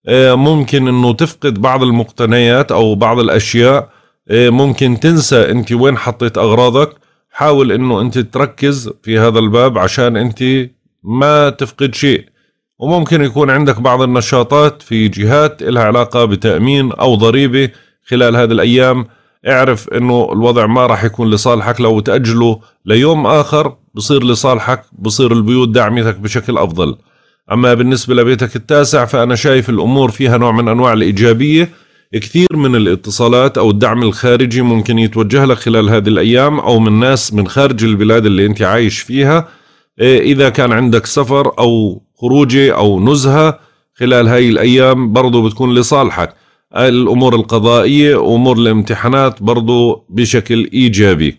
آه، ممكن انه تفقد بعض المقتنيات او بعض الاشياء آه، ممكن تنسى انت وين حطيت اغراضك حاول انه انت تركز في هذا الباب عشان انت ما تفقد شيء وممكن يكون عندك بعض النشاطات في جهات لها علاقة بتأمين أو ضريبة خلال هذه الأيام اعرف انه الوضع ما راح يكون لصالحك لو تأجله ليوم آخر بصير لصالحك بصير البيوت دعمتك بشكل أفضل أما بالنسبة لبيتك التاسع فأنا شايف الأمور فيها نوع من أنواع الإيجابية كثير من الاتصالات أو الدعم الخارجي ممكن يتوجه لك خلال هذه الأيام أو من ناس من خارج البلاد اللي أنت عايش فيها إيه، إذا كان عندك سفر أو خروجة أو نزهة خلال هاي الأيام برضو بتكون لصالحك الأمور القضائية وأمور الامتحانات برضو بشكل إيجابي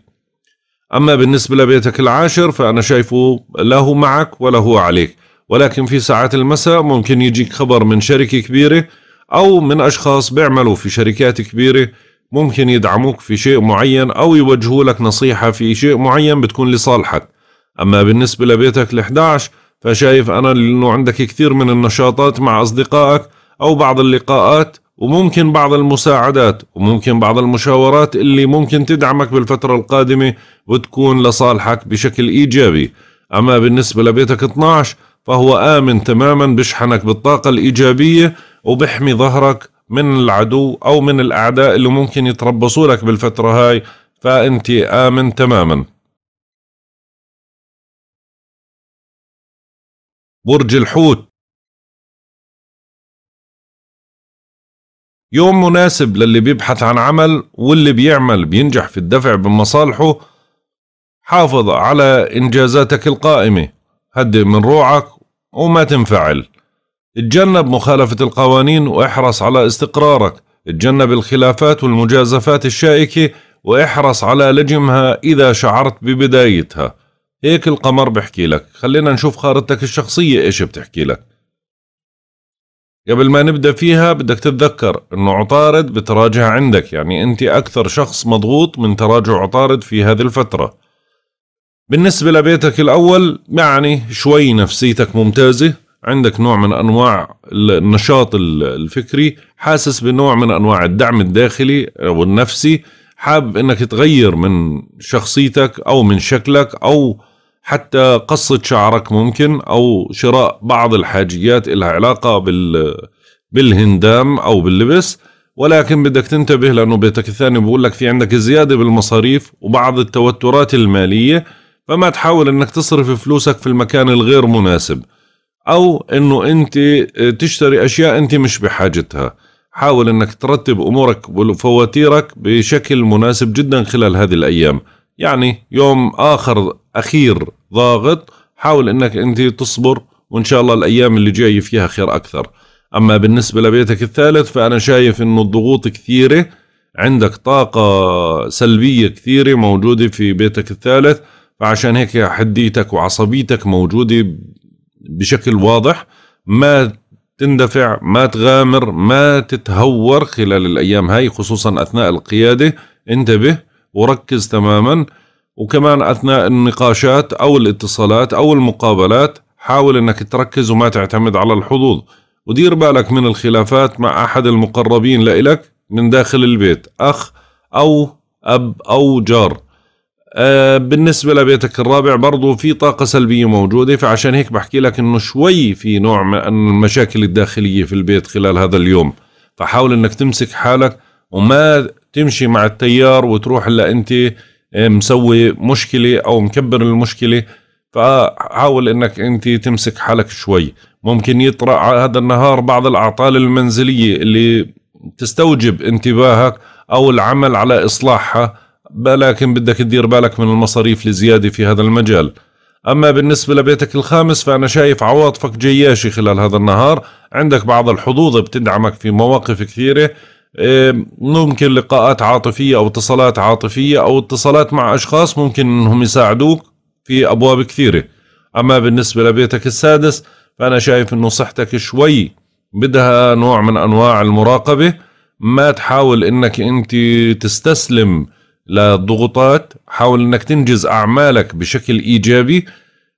أما بالنسبة لبيتك العاشر فأنا شايفه لا هو معك ولا هو عليك ولكن في ساعات المساء ممكن يجيك خبر من شركة كبيرة أو من أشخاص بيعملوا في شركات كبيرة ممكن يدعموك في شيء معين أو يوجهوا لك نصيحة في شيء معين بتكون لصالحك أما بالنسبة لبيتك ال11 فشايف أنا لأنه عندك كثير من النشاطات مع أصدقائك أو بعض اللقاءات وممكن بعض المساعدات وممكن بعض المشاورات اللي ممكن تدعمك بالفترة القادمة وتكون لصالحك بشكل إيجابي أما بالنسبة لبيتك 12 فهو آمن تماما بشحنك بالطاقة الإيجابية وبحمي ظهرك من العدو أو من الأعداء اللي ممكن يتربصوا لك بالفترة هاي فأنت آمن تماما برج الحوت يوم مناسب للي بيبحث عن عمل واللي بيعمل بينجح في الدفع بمصالحه حافظ على إنجازاتك القائمة هدي من روعك وما تنفعل اتجنب مخالفة القوانين واحرص على استقرارك اتجنب الخلافات والمجازفات الشائكة واحرص على لجمها إذا شعرت ببدايتها هيك القمر بحكي لك خلينا نشوف خارطتك الشخصية إيش بتحكي لك قبل ما نبدا فيها بدك تتذكر انه عطارد بتراجع عندك يعني انت اكثر شخص مضغوط من تراجع عطارد في هذه الفتره بالنسبه لبيتك الاول يعني شوي نفسيتك ممتازه عندك نوع من انواع النشاط الفكري حاسس بنوع من انواع الدعم الداخلي والنفسي حاب حابب انك تغير من شخصيتك او من شكلك او حتى قصة شعرك ممكن أو شراء بعض الحاجيات إلها علاقة بال بالهندام أو باللبس ولكن بدك تنتبه لأنه بيتك الثاني بقول لك في عندك زيادة بالمصاريف وبعض التوترات المالية فما تحاول أنك تصرف فلوسك في المكان الغير مناسب أو أنه أنت آه، تشتري أشياء أنت مش بحاجتها حاول أنك ترتب أمورك وفواتيرك بشكل مناسب جدا خلال هذه الأيام يعني يوم آخر اخير ضاغط حاول انك انت تصبر وان شاء الله الايام اللي جايه فيها خير اكثر اما بالنسبه لبيتك الثالث فانا شايف انه الضغوط كثيره عندك طاقة سلبية كثيرة موجودة في بيتك الثالث فعشان هيك حديتك وعصبيتك موجودة بشكل واضح ما تندفع ما تغامر ما تتهور خلال الأيام هاي خصوصا أثناء القيادة انتبه وركز تماما وكمان اثناء النقاشات او الاتصالات او المقابلات حاول انك تركز وما تعتمد على الحظوظ ودير بالك من الخلافات مع احد المقربين لإلك من داخل البيت اخ او اب او جار أه بالنسبة لبيتك الرابع برضو في طاقة سلبية موجودة فعشان هيك بحكي لك انه شوي في نوع من المشاكل الداخلية في البيت خلال هذا اليوم فحاول انك تمسك حالك وما تمشي مع التيار وتروح الا انت إيه، مسوي مشكله او مكبر المشكله فحاول انك انت تمسك حالك شوي ممكن يطرا هذا النهار بعض الاعطال المنزليه اللي تستوجب انتباهك او العمل على اصلاحها لكن بدك تدير بالك من المصاريف الزياده في هذا المجال اما بالنسبه لبيتك الخامس فانا شايف عواطفك جياشه خلال هذا النهار عندك بعض الحظوظ بتدعمك في مواقف كثيره إيه، ممكن لقاءات عاطفية أو اتصالات عاطفية أو اتصالات مع أشخاص ممكن أنهم يساعدوك في أبواب كثيرة أما بالنسبة لبيتك السادس فأنا شايف أنه صحتك شوي بدها نوع من أنواع المراقبة ما تحاول أنك أنت تستسلم للضغوطات حاول أنك تنجز أعمالك بشكل إيجابي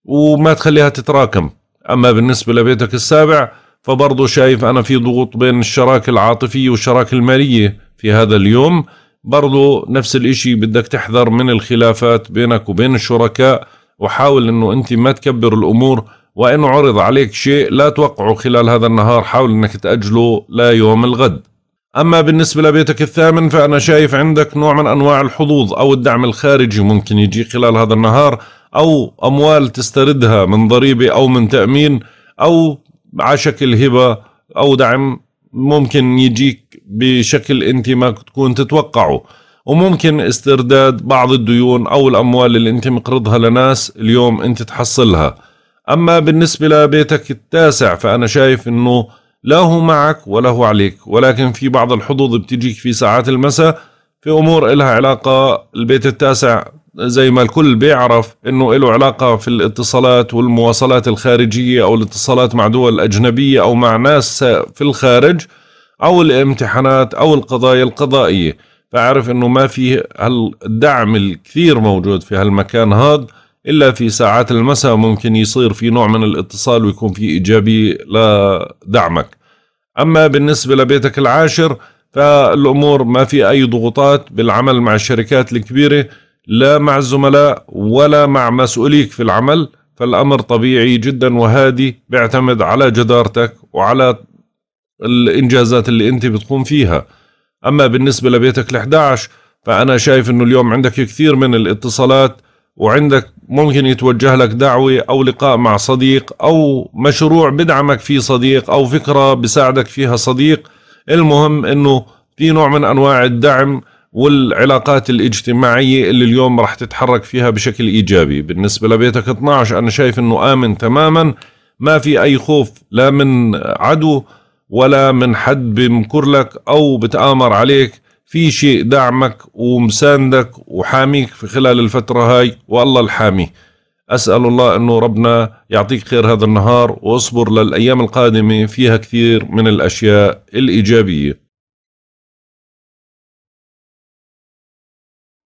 وما تخليها تتراكم أما بالنسبة لبيتك السابع فبرضه شايف أنا في ضغوط بين الشراكة العاطفية والشراكة المالية في هذا اليوم برضه نفس الإشي بدك تحذر من الخلافات بينك وبين الشركاء وحاول أنه أنت ما تكبر الأمور وإن عرض عليك شيء لا توقعه خلال هذا النهار حاول أنك تأجله لا يوم الغد أما بالنسبة لبيتك الثامن فأنا شايف عندك نوع من أنواع الحظوظ أو الدعم الخارجي ممكن يجي خلال هذا النهار أو أموال تستردها من ضريبة أو من تأمين أو على شكل هبه او دعم ممكن يجيك بشكل انت ما تكون تتوقعه وممكن استرداد بعض الديون او الاموال اللي انت مقرضها لناس اليوم انت تحصلها اما بالنسبه لبيتك التاسع فانا شايف انه لا هو معك ولا هو عليك ولكن في بعض الحظوظ بتجيك في ساعات المساء في امور إلها علاقه البيت التاسع زي ما الكل بيعرف انه له علاقه في الاتصالات والمواصلات الخارجيه او الاتصالات مع دول اجنبيه او مع ناس في الخارج او الامتحانات او القضايا القضائيه فاعرف انه ما في الدعم الكثير موجود في هالمكان هذا الا في ساعات المساء ممكن يصير في نوع من الاتصال ويكون في ايجابي لدعمك اما بالنسبه لبيتك العاشر فالامور ما في اي ضغوطات بالعمل مع الشركات الكبيره لا مع الزملاء ولا مع مسؤوليك في العمل فالأمر طبيعي جدا وهادي بيعتمد على جدارتك وعلى الإنجازات اللي أنت بتقوم فيها أما بالنسبة لبيتك ال11 فأنا شايف أنه اليوم عندك كثير من الاتصالات وعندك ممكن يتوجه لك دعوة أو لقاء مع صديق أو مشروع بدعمك فيه صديق أو فكرة بساعدك فيها صديق المهم أنه في نوع من أنواع الدعم والعلاقات الاجتماعية اللي اليوم راح تتحرك فيها بشكل إيجابي بالنسبة لبيتك 12 أنا شايف أنه آمن تماما ما في أي خوف لا من عدو ولا من حد بمكر لك أو بتآمر عليك في شيء دعمك ومساندك وحاميك في خلال الفترة هاي والله الحامي أسأل الله أنه ربنا يعطيك خير هذا النهار واصبر للأيام القادمة فيها كثير من الأشياء الإيجابية